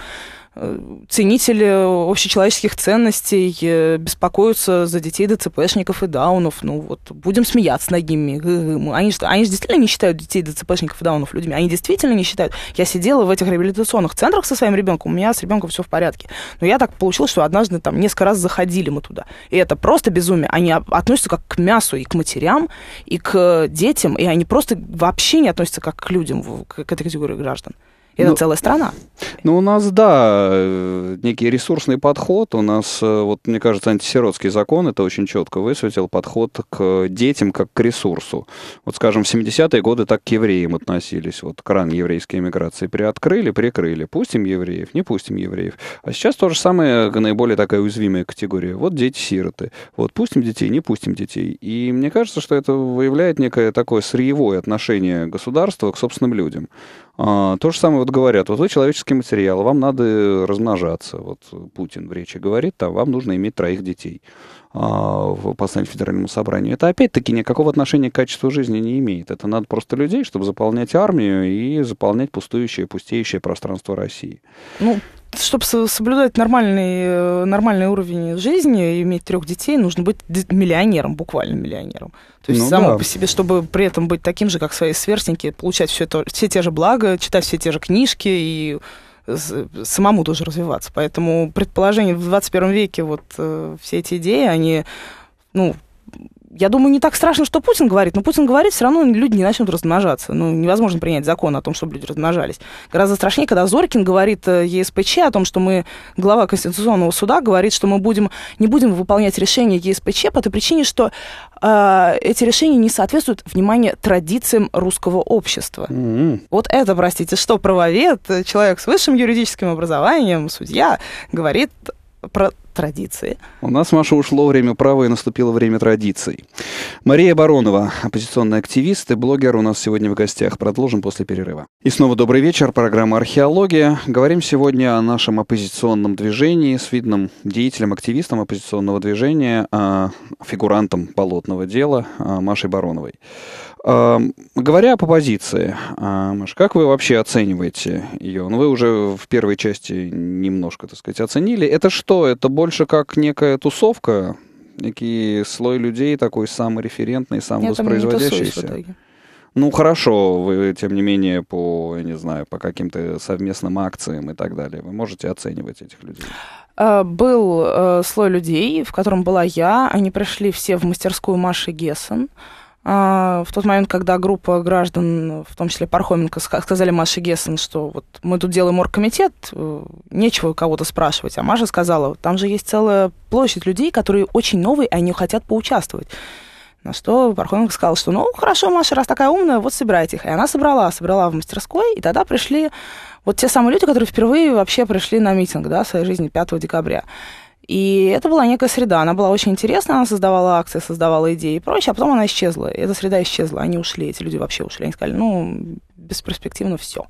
Э, ценители э, общечеловеческих ценностей э, беспокоятся за детей ДЦПшников и даунов. Ну вот, будем смеяться над ними. Они, что, они же действительно не считают детей ДЦПшников и даунов людьми. Они действительно не считают. Я сидела в этих реабилитационных центрах со своим ребенком, у меня с ребенком все в порядке. Но я так получилось, что однажды там несколько раз заходили мы туда. И это просто безумие. Они относятся как к мясу и к матерям, и к детям, и они просто вообще не относятся как к людям, к этой категории граждан. Это ну, целая страна.
Ну, у нас, да, э, некий ресурсный подход. У нас, э, вот, мне кажется, антисиротский закон это очень четко высветил, подход к детям как к ресурсу. Вот, скажем, в 70-е годы так к евреям относились. Вот кран еврейской эмиграции приоткрыли, прикрыли. Пустим евреев, не пустим евреев. А сейчас то же самое, э, наиболее такая уязвимая категория. Вот дети-сироты. Вот пустим детей, не пустим детей. И мне кажется, что это выявляет некое такое сырьевое отношение государства к собственным людям. А, то же самое вот говорят, вот вы человеческий материал, вам надо размножаться. Вот Путин в речи говорит, там вам нужно иметь троих детей а, в послании Федеральному собранию. Это опять-таки никакого отношения к качеству жизни не имеет. Это надо просто людей, чтобы заполнять армию и заполнять пустующее, пустеющее пространство России.
Ну, чтобы соблюдать нормальный, э, нормальный уровень жизни, и иметь трех детей, нужно быть миллионером, буквально миллионером. То есть ну, само да. по себе, чтобы при этом быть таким же, как свои сверстники, получать все, это, все те же блага, читать все те же книжки и самому тоже развиваться. Поэтому предположение в 21 веке, вот э, все эти идеи, они, ну, я думаю, не так страшно, что Путин говорит, но Путин говорит, все равно люди не начнут размножаться. Ну, невозможно принять закон о том, чтобы люди размножались. Гораздо страшнее, когда Зоркин говорит э, ЕСПЧ о том, что мы, глава Конституционного суда, говорит, что мы будем, не будем выполнять решения ЕСПЧ по той причине, что э, эти решения не соответствуют, внимание, традициям русского общества. Mm-hmm. Вот это, простите, что правовед, э, человек с высшим юридическим образованием, судья, говорит
про традиции. У нас, Маша, ушло время права и наступило время традиций. Мария Баронова, оппозиционный активист и блогер у нас сегодня в гостях. Продолжим после перерыва. И снова добрый вечер. Программа «Археология». Говорим сегодня о нашем оппозиционном движении с видным деятелем, активистом оппозиционного движения, а, фигурантом болотного дела а, Машей Бароновой. Говоря по позиции, а, Маша, как вы вообще оцениваете ее? Ну, вы уже в первой части немножко, так сказать, оценили. Это что? Это больше как некая тусовка? Некий слой людей такой самореферентный, самовоспроизводящийся? Я ну, хорошо, вы, тем не менее, по, я не знаю, по каким-то совместным акциям и так далее, вы можете оценивать этих людей?
А, был э, слой людей, в котором была я. Они пришли все в мастерскую Маши Гессен. А, в тот момент, когда группа граждан, в том числе Пархоменко, сказали Маше Гессен, что вот мы тут делаем оргкомитет, э, нечего кого-то спрашивать. А Маша сказала, там же есть целая площадь людей, которые очень новые, и они хотят поучаствовать. На что Пархоменко сказал, что ну хорошо, Маша, раз такая умная, вот собирайте их. И она собрала, собрала в мастерской, и тогда пришли вот те самые люди, которые впервые вообще пришли на митинг да, в своей жизни 5 декабря. И это была некая среда, она была очень интересная, она создавала акции, создавала идеи и прочее, а потом она исчезла, эта среда исчезла, они ушли, эти люди вообще ушли, они сказали, ну, бесперспективно все.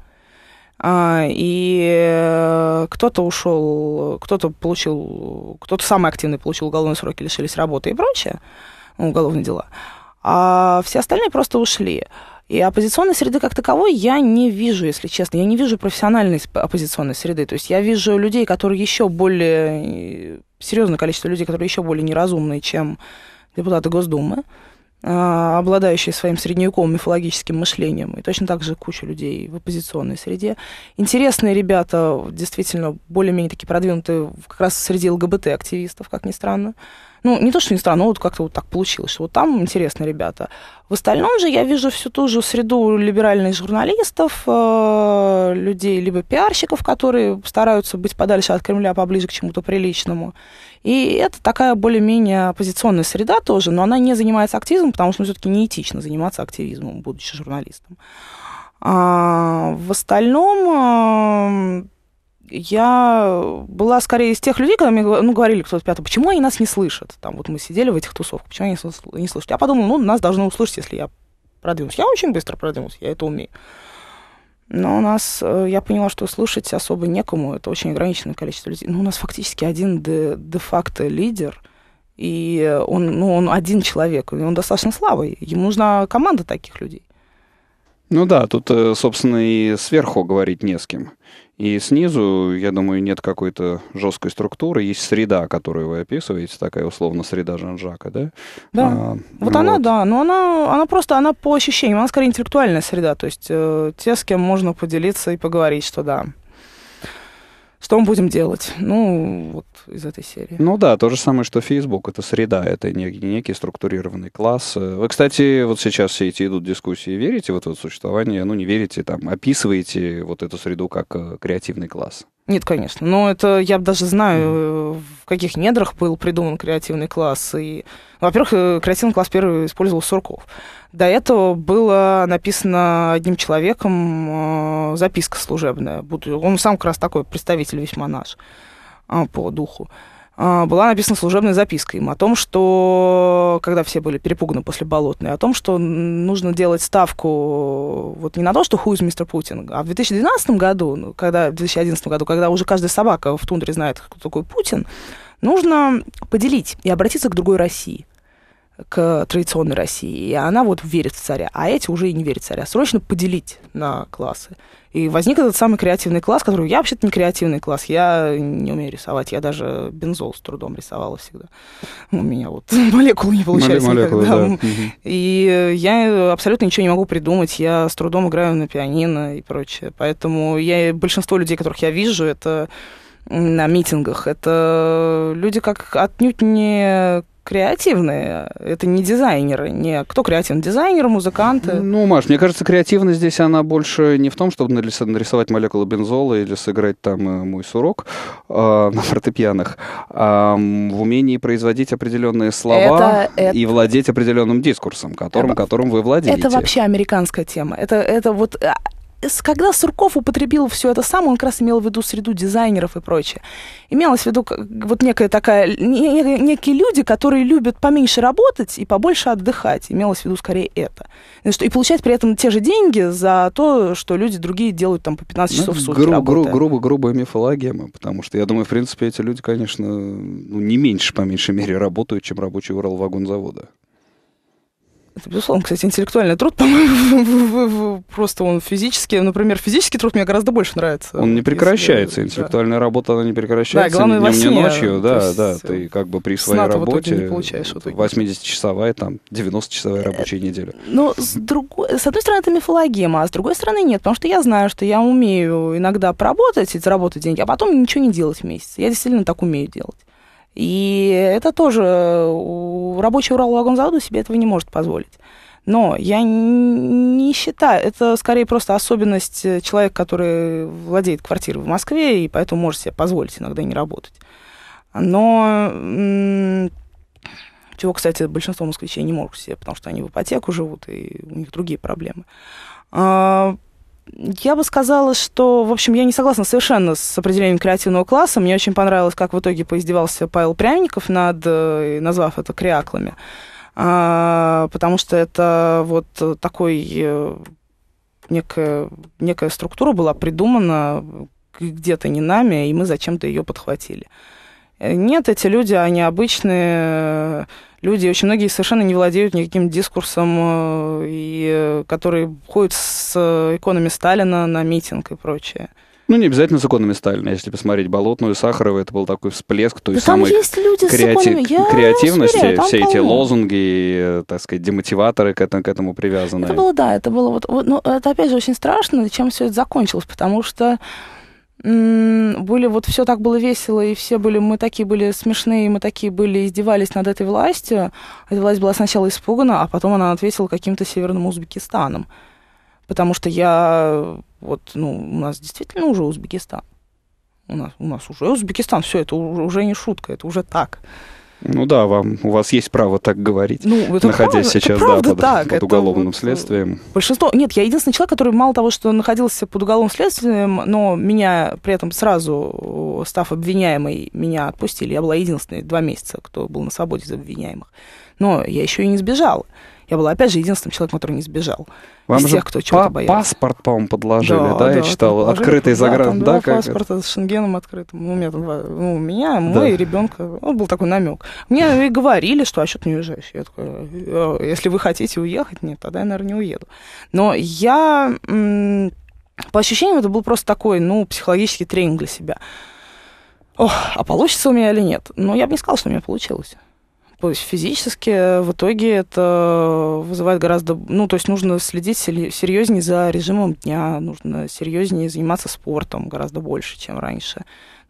А, и э, кто-то ушел, кто-то получил, кто-то самый активный получил уголовные сроки, лишились работы и прочее, ну, уголовные дела, а все остальные просто ушли. И оппозиционной среды как таковой я не вижу, если честно. Я не вижу профессиональной оппозиционной среды. То есть я вижу людей, которые еще более... Э, Серьезное количество людей, которые еще более неразумные, чем депутаты Госдумы а, обладающие своим средневековым мифологическим мышлением, и точно так же куча людей в оппозиционной среде. Интересные ребята, действительно, более-менее такие продвинутые как раз среди ЛГБТ-активистов, как ни странно. Ну, не то, что не странно, но вот как-то вот так получилось, что вот там интересно, ребята. В остальном же я вижу всю ту же среду либеральных журналистов, э, людей, либо пиарщиков, которые стараются быть подальше от Кремля, поближе к чему-то приличному. И это такая более-менее оппозиционная среда тоже, но она не занимается активизмом, потому что ну, все-таки неэтично заниматься активизмом, будучи журналистом. А в остальном эм, я была скорее из тех людей, когда мне ну, говорили кто-то пятый, почему они нас не слышат? Там вот мы сидели в этих тусовках, почему они нас не слышат? Я подумала, ну, нас должны услышать, если я продвинусь. Я очень быстро продвинусь, я это умею. Но у нас, э, я поняла, что слушать особо некому, это очень ограниченное количество людей. Ну, у нас фактически один де-факто де лидер, и он, ну, он один человек, и он достаточно слабый. Ему нужна команда таких людей.
Ну да, тут, э, собственно, и сверху говорить не с кем. И снизу, я думаю, нет какой-то жесткой структуры, есть среда, которую вы описываете, такая условно среда Жан-Жака, да? Да. А, вот, ну вот она,
да, но она, она просто, она по ощущениям, она скорее интеллектуальная среда, то есть э, те, с кем можно поделиться и поговорить, что да.
Что мы будем делать? Ну, вот из этой серии. Ну да, то же самое, что Facebook. Это среда, это некий, некий структурированный класс. Вы, кстати, вот сейчас все эти идут дискуссии, верите в это существование? Ну, не верите, там, описываете вот эту среду как э, креативный класс?
Нет, конечно. Но это я даже знаю, mm. в каких недрах был придуман креативный класс. И, во-первых, э, креативный класс первый использовал Сурков. До этого было написано одним человеком э, записка служебная. Он сам как раз такой представитель весьма наш. А, по духу, а, была написана служебная записка им о том, что, когда все были перепуганы после Болотной, о том, что нужно делать ставку э, вот не на то, что хуй из мистер Путин, а в 2012 году, ну, когда, в 2011 году, когда уже каждая собака в тундре знает, кто такой Путин, нужно поделить и обратиться к другой России – к традиционной России. И она вот верит в царя, а эти уже и не верят в царя. Срочно поделить на классы. И возник этот самый креативный класс, который... Я вообще-то не креативный класс, я не умею рисовать. Я даже бензол с трудом рисовала всегда. У меня вот <laughs> молекулы не получались молекулы, никогда. Да. И я абсолютно ничего не могу придумать. Я с трудом играю на пианино и прочее. Поэтому я... большинство людей, которых я вижу, это на митингах. Это люди как отнюдь не креативные, это не дизайнеры, не кто креативный, дизайнеры, музыканты. Ну,
Маш, мне кажется, креативность здесь она больше не в том, чтобы нарисовать молекулы бензола или сыграть там э, мой сурок э, на фортепианах, а в умении производить определенные слова это, и владеть определенным дискурсом, которым, это... которым вы владеете. Это вообще
американская тема. Это, это вот а, когда Сурков употребил все это сам, он как раз имел в виду среду дизайнеров и прочее. Имелось в виду вот некая такая, не, некие люди, которые любят поменьше работать и побольше отдыхать. Имелось в виду скорее это. Ну, и получать при этом те же деньги за то, что люди другие делают там по 15 ну, часов в сутки гру- гру- грубо,
грубая мифологема, потому что я думаю, в принципе, эти люди, конечно, ну, не меньше, по меньшей мере, работают, чем рабочий Уралвагонзавода.
Это, безусловно, кстати, интеллектуальный труд, <laughs> по-моему, просто он физически, например, физический труд мне гораздо больше нравится. Он не прекращается, если, интеллектуальная
да. работа, она не прекращается. Да, главное, не ночью, да, да, ты как бы при своей работе, 80-часовая, там, 90-часовая э, рабочая неделя.
Ну, с, другой, с одной стороны, это мифологема, а с другой стороны, нет, потому что я знаю, что я умею иногда поработать и заработать деньги, а потом ничего не делать месяц. Я действительно так умею делать. И это тоже э, рабочий урал Уралвагонзавода себе этого не может позволить. Но я не считаю, это скорее просто особенность э, человека, который владеет квартирой в Москве, и поэтому может себе позволить иногда не работать. Но чего, кстати, большинство москвичей не могут себе, потому что они в ипотеку живут, и у них другие проблемы. А, я бы сказала, что, в общем, я не согласна совершенно с определением креативного класса. Мне очень понравилось, как в итоге поиздевался Павел Пряников над, э, назвав это креаклами. А, потому что это вот такой э, некая, некая структура была придумана где-то не нами, и мы зачем-то ее подхватили. Э, нет, эти люди, они обычные люди, очень многие совершенно не владеют никаким дискурсом, э, и э, которые ходят с э, иконами Сталина на митинг и прочее.
Ну, не обязательно с иконами Сталина. Если посмотреть Болотную, Сахарова, это был такой всплеск той да самой креати... креативности, уверяю, все полно. эти лозунги, так сказать, демотиваторы к этому, к этому привязаны. Это было,
да, это было вот... вот ну, это, опять же, очень страшно, чем все это закончилось, потому что были вот все так было весело, и все были, мы такие были смешные, мы такие были, издевались над этой властью. Эта власть была сначала испугана, а потом она ответила каким-то северным Узбекистаном. Потому что я, вот, ну, у нас действительно уже Узбекистан. У нас, у нас уже Узбекистан, все это уже не шутка, это уже так.
Ну да, вам, у вас есть право так говорить, ну, это находясь правда, сейчас это да, под, так, под уголовным это, следствием.
Большинство... Нет, я единственный человек, который мало того, что находился под уголовным следствием, но меня при этом сразу, э, став обвиняемой, меня отпустили. Я была единственной два месяца, кто был на свободе из обвиняемых. Но я еще и не сбежала. Я была, опять же, единственным человеком, который не сбежал. Вам из же тех, кто чего-то боялся.
паспорт, по-моему, подложили, да, да, да я читал, открытый загран... Да, да паспорт
это? с шенгеном открытым. Ну, у меня, там, ну, у меня мой ребенка, он был такой намек. Мне и говорили, что, а что ты не уезжаешь? Я такой, «Э, если вы хотите уехать, нет, тогда я, наверное, не уеду. Но я... По ощущениям, это был просто такой, ну, психологический тренинг для себя. Ох, а получится у меня или нет? Но я бы не сказала, что у меня получилось. То есть физически э, в итоге это вызывает гораздо... Ну, то есть нужно следить серьезнее за режимом дня, нужно серьезнее заниматься спортом гораздо больше, чем раньше.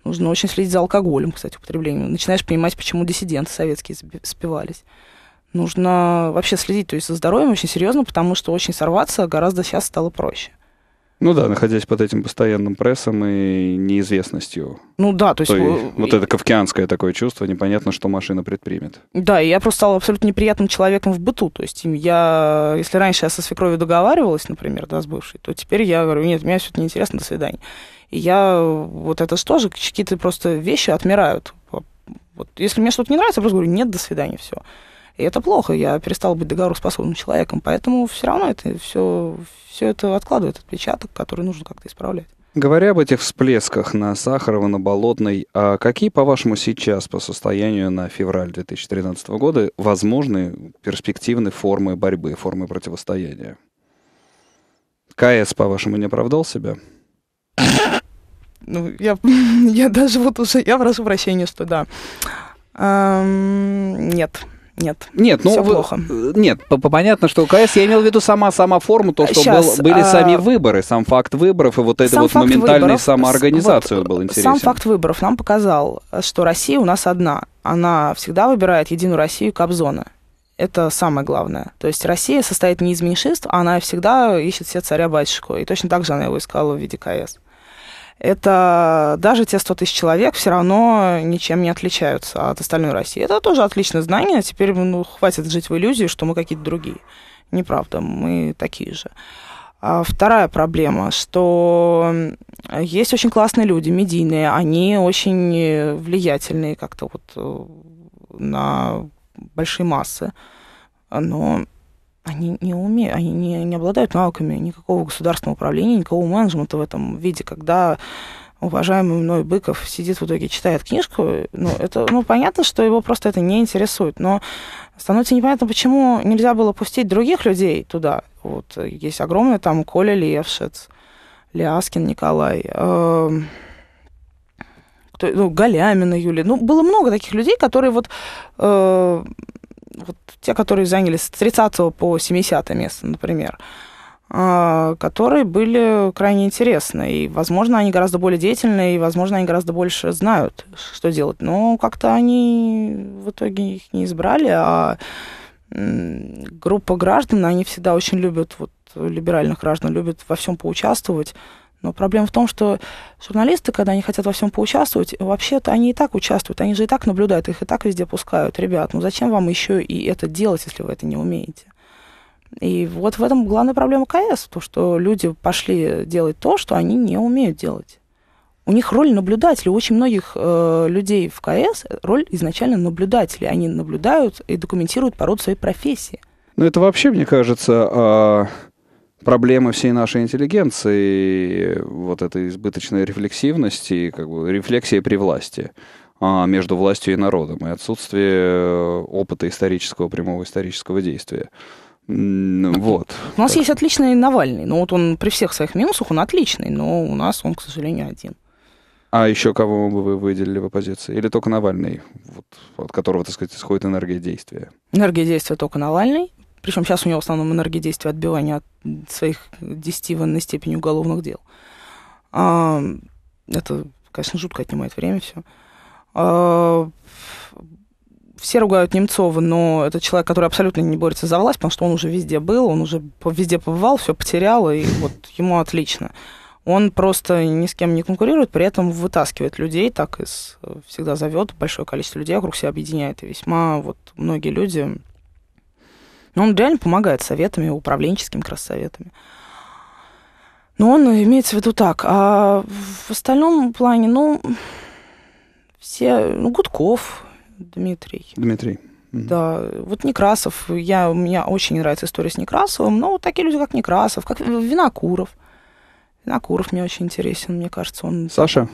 Нужно очень следить за алкоголем, кстати, употреблением. Начинаешь понимать, почему диссиденты советские спивались. Нужно вообще следить то есть, за здоровьем очень серьезно, потому что очень сорваться гораздо сейчас стало проще.
Ну да, находясь под этим постоянным прессом и неизвестностью. Ну да, то есть... То и, вот это кавкианское такое чувство, непонятно, что машина предпримет.
Да, и я просто стала абсолютно неприятным человеком в быту. То есть я, если раньше я со свекровью договаривалась, например, да, с бывшей, то теперь я говорю, нет, меня все это неинтересно, до свидания. И я вот это же тоже, какие-то просто вещи отмирают. Вот, если мне что-то не нравится, я просто говорю, нет, до свидания, все. И это плохо, я перестал быть договороспособным человеком, поэтому все равно это все, все это откладывает отпечаток, который нужно как-то исправлять.
Говоря об этих всплесках на Сахарова, на Болотной, а какие, по-вашему, сейчас по состоянию на февраль 2013 года возможны перспективные формы борьбы, формы противостояния? КС, по-вашему, не оправдал себя?
Ну, я, <laughs> я даже вот уже, я прошу прощения, что да. Эм, нет, нет.
Нет, ну вы, плохо. Нет, понятно, что КС я имел в виду сама сама форма, то, что Сейчас, был, были а... сами выборы, сам факт выборов и вот эта вот моментальная выборов, самоорганизация вот, был интересен. Сам факт
выборов нам показал, что Россия у нас одна. Она всегда выбирает Единую Россию и Кобзона. Это самое главное. То есть Россия состоит не из меньшинств, а она всегда ищет все царя-батюшку. И точно так же она его искала в виде КС это даже те 100 тысяч человек все равно ничем не отличаются от остальной России. Это тоже отличное знание, теперь ну, хватит жить в иллюзии, что мы какие-то другие. Неправда, мы такие же. А вторая проблема, что есть очень классные люди, медийные, они очень влиятельные как-то вот э, на большие массы, но они не умеют, они не, не обладают навыками никакого государственного управления, никакого менеджмента в этом виде, когда уважаемый мной Быков сидит в итоге, читает книжку, ну, это, ну, понятно, что его просто это не интересует, но становится непонятно, почему нельзя было пустить других людей туда. Вот э, есть огромный там Коля Левшец, Ляскин Николай, э, кто, ну, Галямина Юлия. Ну, было много таких людей, которые вот э, вот те, которые заняли с 30 по 70 место, например, а, которые были крайне интересны. И, возможно, они гораздо более деятельны, и, возможно, они гораздо больше знают, что делать. Но как-то они в итоге их не избрали, а группа граждан, они всегда очень любят, вот либеральных граждан, любят во всем поучаствовать, но проблема в том, что журналисты, когда они хотят во всем поучаствовать, вообще-то они и так участвуют, они же и так наблюдают, их и так везде пускают. Ребят, ну зачем вам еще и это делать, если вы это не умеете? И вот в этом главная проблема КС, то, что люди пошли делать то, что они не умеют делать. У них роль наблюдателя. У очень многих э, людей в КС роль изначально наблюдателя. Они наблюдают и документируют породу своей профессии.
Ну, это вообще, мне кажется, э проблемы всей нашей интеллигенции, вот этой избыточной рефлексивности, как бы рефлексии при власти а, между властью и народом, и отсутствие э, опыта исторического, прямого исторического действия. Вот. У
нас так. есть отличный Навальный, но вот он при всех своих минусах, он отличный, но у нас он, к сожалению, один.
А еще кого бы вы выделили в оппозиции? Или только Навальный, вот, от которого, так сказать, исходит энергия действия?
Энергия действия только Навальный, причем сейчас у него в основном энергии действия отбивания от своих 10 военной степени уголовных дел. А, это, конечно, жутко отнимает время все. А, все ругают Немцова, но это человек, который абсолютно не борется за власть, потому что он уже везде был, он уже везде побывал, все потерял, и вот ему отлично. Он просто ни с кем не конкурирует, при этом вытаскивает людей, так из, всегда зовет большое количество людей, вокруг себя объединяет. И весьма вот многие люди но ну, он реально помогает советами, управленческими кросс-советами. Но ну, он имеется в виду так. А в остальном плане, ну, все... Ну, Гудков Дмитрий. Дмитрий. Да, вот Некрасов, я, у меня очень нравится история с Некрасовым, но вот такие люди, как Некрасов, как Винокуров. Винокуров мне очень интересен, мне кажется, он... Саша?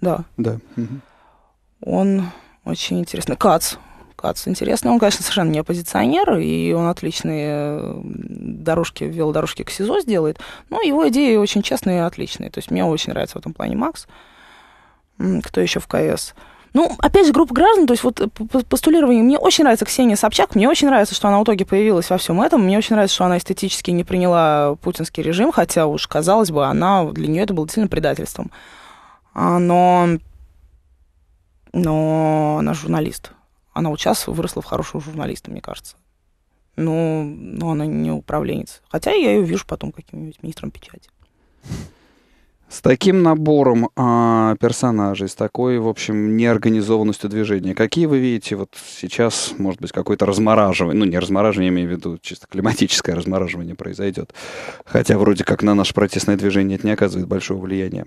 Да. Да. Он очень интересный. Кац ситуация интересная. Он, конечно, совершенно не оппозиционер, и он отличные э, дорожки, велодорожки к СИЗО сделает. Но его идеи очень честные и отличные. То есть мне очень нравится в этом плане Макс. Кто еще в КС? Ну, опять же, группа граждан, то есть вот э, постулирование. Мне очень нравится Ксения Собчак, мне очень нравится, что она в итоге появилась во всем этом, мне очень нравится, что она эстетически не приняла путинский режим, хотя уж, казалось бы, она, для нее это было сильно предательством. А, но, но она журналист. Она вот сейчас выросла в хорошего журналиста, мне кажется. Но, но она не управленец. Хотя я ее вижу потом каким-нибудь министром печати.
С таким набором а, персонажей, с такой, в общем, неорганизованностью движения, какие вы видите вот сейчас, может быть, какое-то размораживание, ну, не размораживание, я имею в виду, чисто климатическое размораживание произойдет, хотя вроде как на наше протестное движение это не оказывает большого влияния.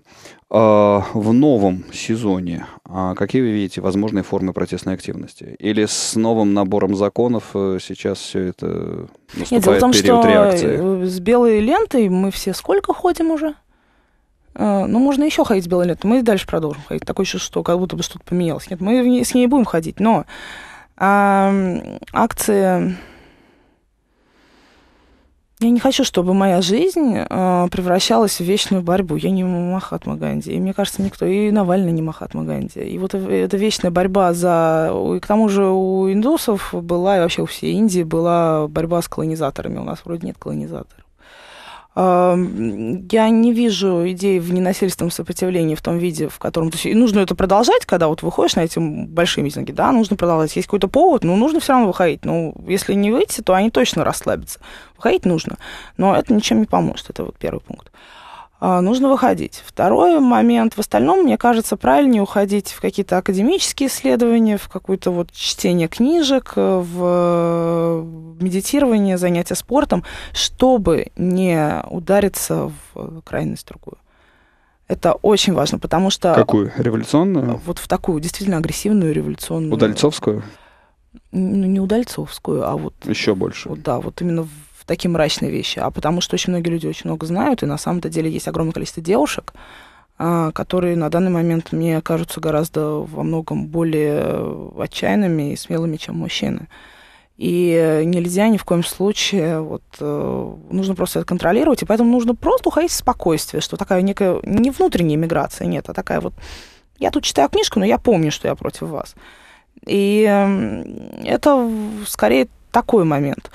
А, в новом сезоне а, какие вы видите возможные формы протестной активности? Или с новым набором законов э, сейчас все это наступает Нет, дело в том, период что реакции?
Э, с белой лентой мы все сколько ходим уже? Э, ну, можно еще ходить с белой лентой. Мы и дальше продолжим ходить. Такое чувство, что как будто бы что-то поменялось. Нет, мы с ней будем ходить, но а, акции... Я не хочу, чтобы моя жизнь а, превращалась в вечную борьбу. Я не Махатма Ганди. И мне кажется, никто. И Навальный не Махатма Ганди. И вот эта вечная борьба за... И к тому же у индусов была, и вообще у всей Индии была борьба с колонизаторами. У нас вроде нет колонизаторов. Я не вижу идеи в ненасильственном сопротивлении в том виде, в котором... То есть, и нужно это продолжать, когда вот выходишь на эти большие митинги, да, нужно продолжать. Есть какой-то повод, но нужно все равно выходить. Ну, если не выйти, то они точно расслабятся. Выходить нужно. Но это ничем не поможет. Это вот первый пункт. А, нужно выходить. Второй момент. В остальном, мне кажется, правильнее уходить в какие-то академические исследования, в какое-то вот чтение книжек, э, в э, медитирование, занятия спортом, чтобы не удариться в крайность другую. Это очень важно, потому что... Какую?
Революционную? А,
вот в такую действительно агрессивную революционную... Удальцовскую? Ну, не удальцовскую, а вот... Еще больше. Вот, да, вот именно такие мрачные вещи, а потому что очень многие люди очень много знают, и на самом-то деле есть огромное количество девушек, а, которые на данный момент мне кажутся гораздо во многом более отчаянными и смелыми, чем мужчины. И нельзя ни в коем случае, вот, э, нужно просто это контролировать, и поэтому нужно просто уходить в спокойствие, что такая некая, не внутренняя миграция, нет, а такая вот, я тут читаю книжку, но я помню, что я против вас. И эм, это скорее такой момент.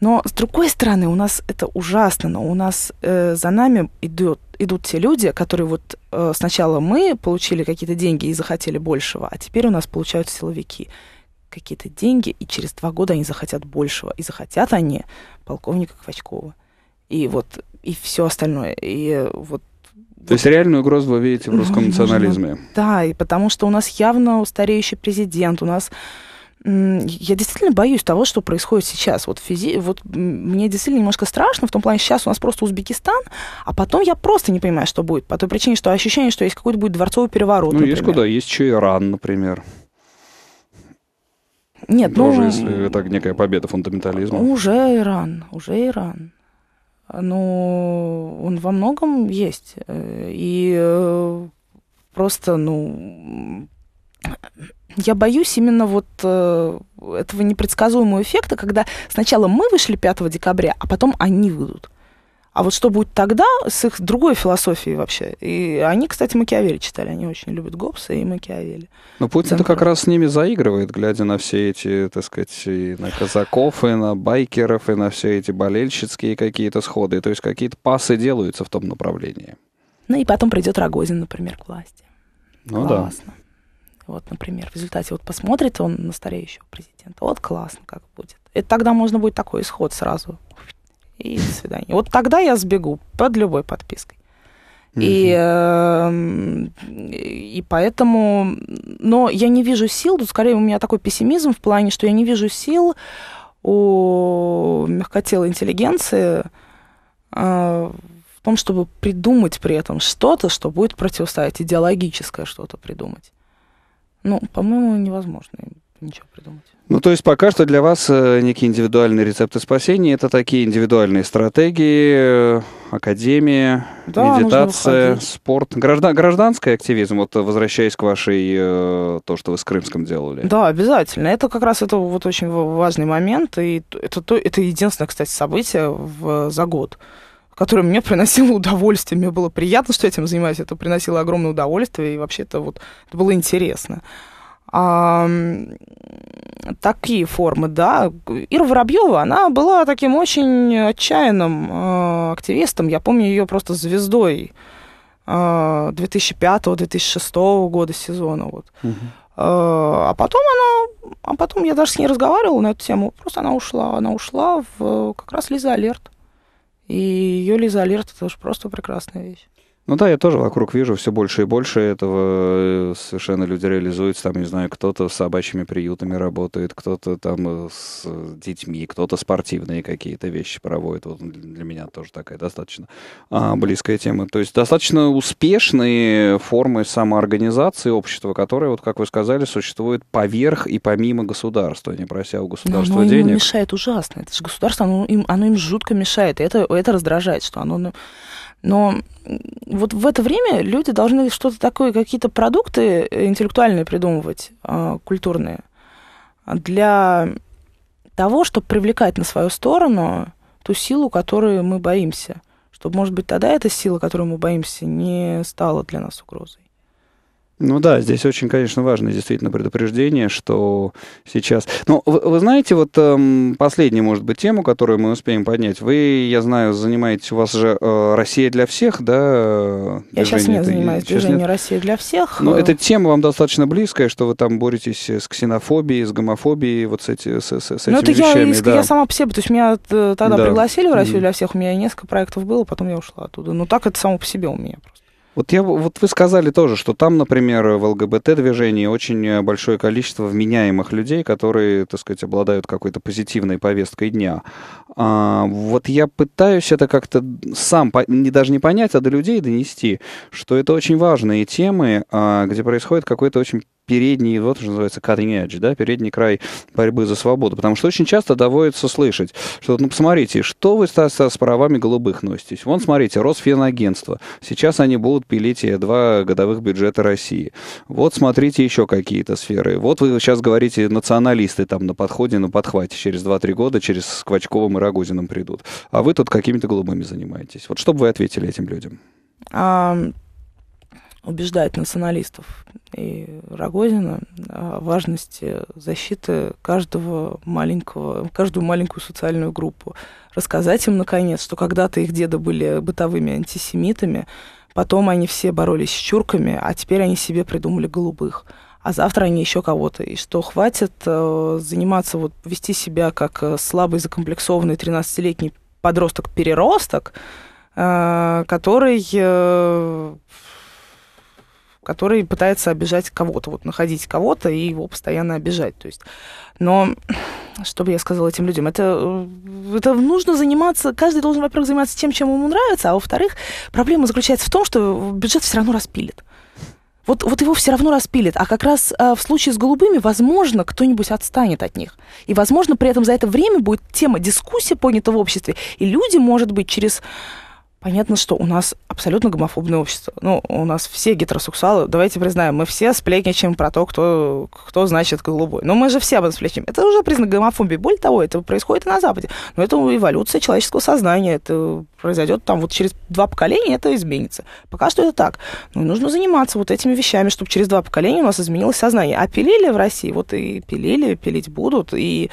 Но с другой стороны, у нас это ужасно, но у нас э, за нами идет, идут те люди, которые вот э, сначала мы получили какие-то деньги и захотели большего, а теперь у нас получают силовики какие-то деньги, и через два года они захотят большего. И захотят они полковника Квачкова. И вот, и все остальное. И э, вот
то есть реальную угрозу вы видите в русском ну, национализме?
Да, и потому что у нас явно устареющий президент, у нас я действительно боюсь того, что происходит сейчас. Вот, физи... вот мне действительно немножко страшно, в том плане, сейчас у нас просто Узбекистан, а потом я просто не понимаю, что будет. По той причине, что ощущение, что есть какой-то будет дворцовый переворот. Ну, например. есть куда,
есть еще Иран, например. Нет, ну, Тоже, ну... если это некая победа фундаментализма.
Уже Иран, уже Иран. Ну, он во многом есть. Э, и э, просто, ну, я боюсь именно вот э, этого непредсказуемого эффекта, когда сначала мы вышли 5 декабря, а потом они выйдут. А вот что будет тогда с их другой философией вообще? И они, кстати, Макиавелли читали, они очень любят Гоббса и Макиавелли.
Но Путин-то Зампро... как раз с ними заигрывает, глядя на все эти, так сказать, и на казаков, и на байкеров, и на все эти болельщицкие какие-то сходы. То есть какие-то пасы делаются в том направлении.
Ну и потом придет Рогозин, например, к власти.
Ну Классно. да.
Вот, например, в результате вот посмотрит он на стареющего президента. Вот классно как будет. И тогда можно будет такой исход сразу. И до свидания. Вот тогда я сбегу под любой подпиской. Mm-hmm. И, эм, и поэтому... Но я не вижу сил, тут скорее у меня такой пессимизм в плане, что я не вижу сил у мягкотелой интеллигенции э, в том, чтобы придумать при этом что-то, что будет противостоять, идеологическое что-то придумать. Ну, по-моему, невозможно ничего
придумать. Ну, то есть пока что для вас э, некие индивидуальные рецепты спасения, это такие индивидуальные стратегии, э, академия, да, медитация, спорт, граждан, гражданский активизм, вот возвращаясь к вашей, э, то, что вы с Крымском делали.
Да, обязательно. Это как раз это вот очень важный момент, и это, то, это единственное, кстати, событие в, за год, которое мне приносило удовольствие. Мне было приятно, что этим занимаюсь. Это приносило огромное удовольствие, и вообще это вот это было интересно. А, такие формы, да. Ира Воробьева, она была таким очень отчаянным э, активистом. Я помню ее просто звездой э, 2005-2006 года сезона. Вот. Угу. А потом она, а потом я даже с ней разговаривала на эту тему. Просто она ушла, она ушла в э, как раз Лиза Алерт. И ее Лиза Алерта тоже просто прекрасная вещь.
Ну да, я тоже вокруг вижу все больше и больше этого. Э, совершенно люди реализуются. Там, не знаю, кто-то с собачьими приютами работает, кто-то там э, с э, детьми, кто-то спортивные какие-то вещи проводит. Вот для меня тоже такая достаточно а, близкая тема. То есть достаточно успешные формы самоорганизации общества, которые, вот как вы сказали, существуют поверх и помимо государства, не прося у государства Но оно денег. Оно мешает
ужасно. Это же государство, оно им, оно им жутко мешает. И это, это раздражает, что оно ну, но вот в это время люди должны что-то такое, какие-то продукты э, интеллектуальные придумывать, а, культурные, для того, чтобы привлекать на свою сторону ту силу, которую мы боимся. Чтобы, может быть, тогда эта сила, которую мы боимся, не стала для нас угрозой.
Ну да, здесь очень, конечно, важно действительно предупреждение, что сейчас... Ну, вы, вы знаете, вот эм, последняя, может быть, тему, которую мы успеем поднять. Вы, я знаю, занимаетесь, у вас же э, «Россия для всех», да? Э, я сейчас не занимаюсь движением
«Россия для всех». Но эта
тема вам достаточно близкая, что вы там боретесь с ксенофобией, с гомофобией, вот с, эти, с, с, с этими ну, это вещами. Я, да. я сама
по себе, то есть меня э, тогда да. пригласили в «Россию mm-hmm. для всех», у меня несколько проектов было, потом я ушла оттуда. Ну так это само по себе у меня просто.
Вот, я, вот вы сказали тоже, что там, например, в ЛГБТ-движении очень э, большое количество вменяемых людей, которые, так сказать, обладают какой-то позитивной повесткой дня. А, вот я пытаюсь это как-то сам, не, даже не понять, а до людей донести, что это очень важные темы, а, где происходит какой-то очень передний, вот что называется cutting edge, да, передний край борьбы за свободу. Потому что очень часто доводится слышать, что, ну, посмотрите, что вы с, с правами голубых носитесь? Вон, смотрите, Росфинагентство. Сейчас они будут пилить два годовых бюджета России. Вот, смотрите, еще какие-то сферы. Вот вы сейчас говорите, националисты там на подходе, на подхвате через 2-3 года, через Квачковым и Рогозином придут. А вы тут какими-то голубыми занимаетесь. Вот что бы вы ответили этим людям?
Um убеждать националистов и Рогозина о важности защиты каждого маленького, каждую маленькую социальную группу. Рассказать им, наконец, что когда-то их деды были бытовыми антисемитами, потом они все боролись с чурками, а теперь они себе придумали голубых а завтра они еще кого-то. И что хватит э, заниматься, вот вести себя как э, слабый, закомплексованный 13-летний подросток-переросток, э, который который пытается обижать кого-то, вот находить кого-то и его постоянно обижать. То есть, но что бы я сказала этим людям? Это, э, это нужно заниматься, каждый должен, во-первых, заниматься тем, чем ему нравится, а во-вторых, проблема заключается в том, что бюджет все равно распилит. Вот, вот его все равно распилит. А как раз э, в случае с голубыми, возможно, кто-нибудь отстанет от них. И, возможно, при этом за это время будет тема дискуссия понята в обществе. И люди, может быть, через Понятно, что у нас абсолютно гомофобное общество. Ну, у нас все гетеросексуалы, давайте признаем, мы все сплетничаем про то, кто, кто значит голубой. Но мы же все об этом сплетничаем. Это уже признак гомофобии. Более того, это происходит и на Западе. Но это эволюция человеческого сознания. Это произойдет там вот через два поколения, это изменится. Пока что это так. Но нужно заниматься вот этими вещами, чтобы через два поколения у нас изменилось сознание. А пилили в России, вот и пилили, пилить будут. И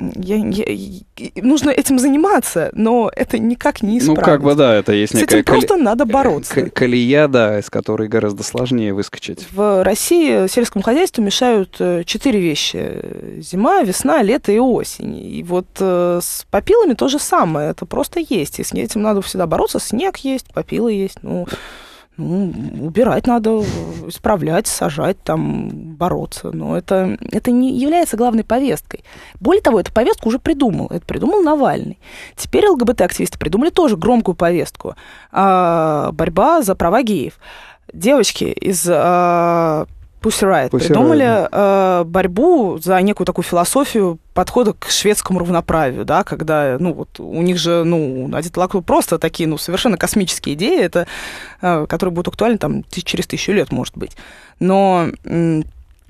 я, я, я, нужно этим заниматься, но это никак не исправить. Ну, как бы, да,
это есть С некая... С этим коли... просто надо э, бороться. Колея, да, из которой гораздо сложнее выскочить.
В России сельскому хозяйству мешают э, четыре вещи. Зима, весна, лето и осень. И вот э, с попилами то же самое. Это просто есть. И с этим надо всегда бороться. Снег есть, попилы есть. Ну, ну, убирать надо, исправлять, сажать, там, бороться. Но это, это не является главной повесткой. Более того, эту повестку уже придумал. Это придумал Навальный. Теперь ЛГБТ-активисты придумали тоже громкую повестку. А, борьба за права геев. Девочки из а, Пусть Райт придумали Riot, э, борьбу за некую такую философию подхода к шведскому равноправию, да, когда, ну, вот у них же, ну, один лаку просто такие, ну, совершенно космические идеи, это, э, которые будут актуальны там через тысячу лет, может быть. Но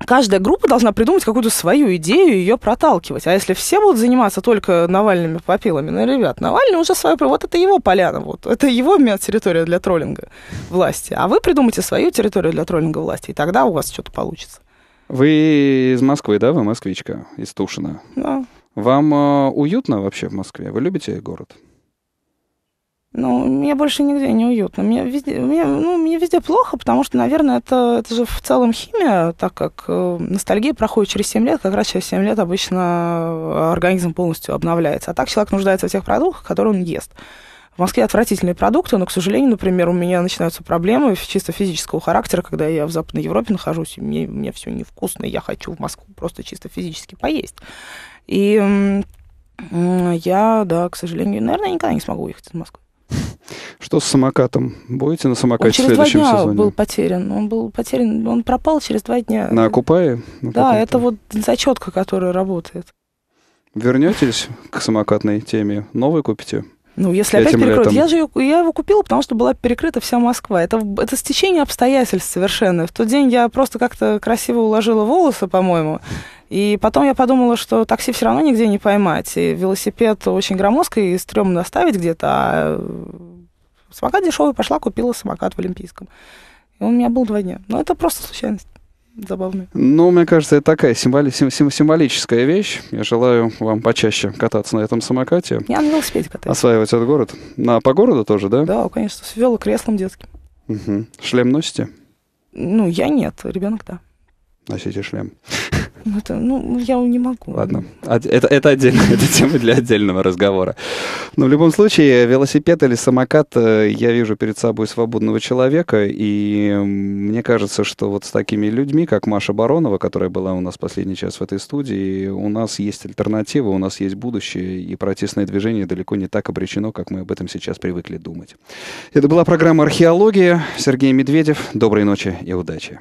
каждая группа должна придумать какую-то свою идею и ее проталкивать. А если все будут заниматься только Навальными попилами, ну, ребят, Навальный уже свою... Вот это его поляна, вот. Это его территория для троллинга власти. А вы придумайте свою территорию для троллинга власти, и тогда у вас
что-то получится. Вы из Москвы, да? Вы москвичка из Тушина. Да. Вам э, уютно вообще в Москве? Вы любите город?
Ну, мне больше нигде не уютно. Мне везде, мне, ну, мне везде плохо, потому что, наверное, это, это же в целом химия, так как э, ностальгия проходит через 7 лет, как раз через 7 лет обычно э, организм полностью обновляется. А так человек нуждается в тех продуктах, которые он ест. В Москве отвратительные продукты, но, к сожалению, например, у меня начинаются проблемы чисто физического характера, когда я в Западной Европе нахожусь, и мне, мне все невкусно, я хочу в Москву просто чисто физически поесть. И э, я, да, к сожалению, наверное, никогда не смогу уехать из Москвы.
Что с самокатом? Будете на самокате он через в следующем два дня был
потерян. Он был потерян, он пропал через два дня. На
Купае. да,
это вот зачетка, которая работает.
Вернетесь к самокатной теме? Новый купите?
Ну, если Этим опять перекроют. Летом. Я же ее, я его купила, потому что была перекрыта вся Москва. Это, это стечение обстоятельств совершенно. В тот день я просто как-то красиво уложила волосы, по-моему. И потом я подумала, что такси все равно нигде не поймать. И велосипед очень громоздкий, и стрёмно оставить где-то. А э, самокат дешевый пошла, купила самокат в Олимпийском. И он у меня был два дня. Но это просто случайность забавный.
Ну, мне кажется, это такая символи сим сим символическая вещь. Я желаю вам почаще кататься на этом самокате. Я на велосипеде катаюсь. Осваивать этот город. На, по городу тоже, да? Да, конечно, с
велокреслом детским.
Угу. Шлем носите? Ну, я нет, ребенок да носите шлем.
Ну, это, ну, я не могу.
Ладно, это, это отдельная <laughs> это тема для отдельного разговора. Но в любом случае, велосипед или самокат, э, я вижу перед собой свободного человека, и мне кажется, что вот с такими людьми, как Маша Баронова, которая была у нас последний час в этой студии, у нас есть альтернатива, у нас есть будущее, и протестное движение далеко не так обречено, как мы об этом сейчас привыкли думать. Это была программа «Археология». Сергей Медведев. Доброй ночи и удачи.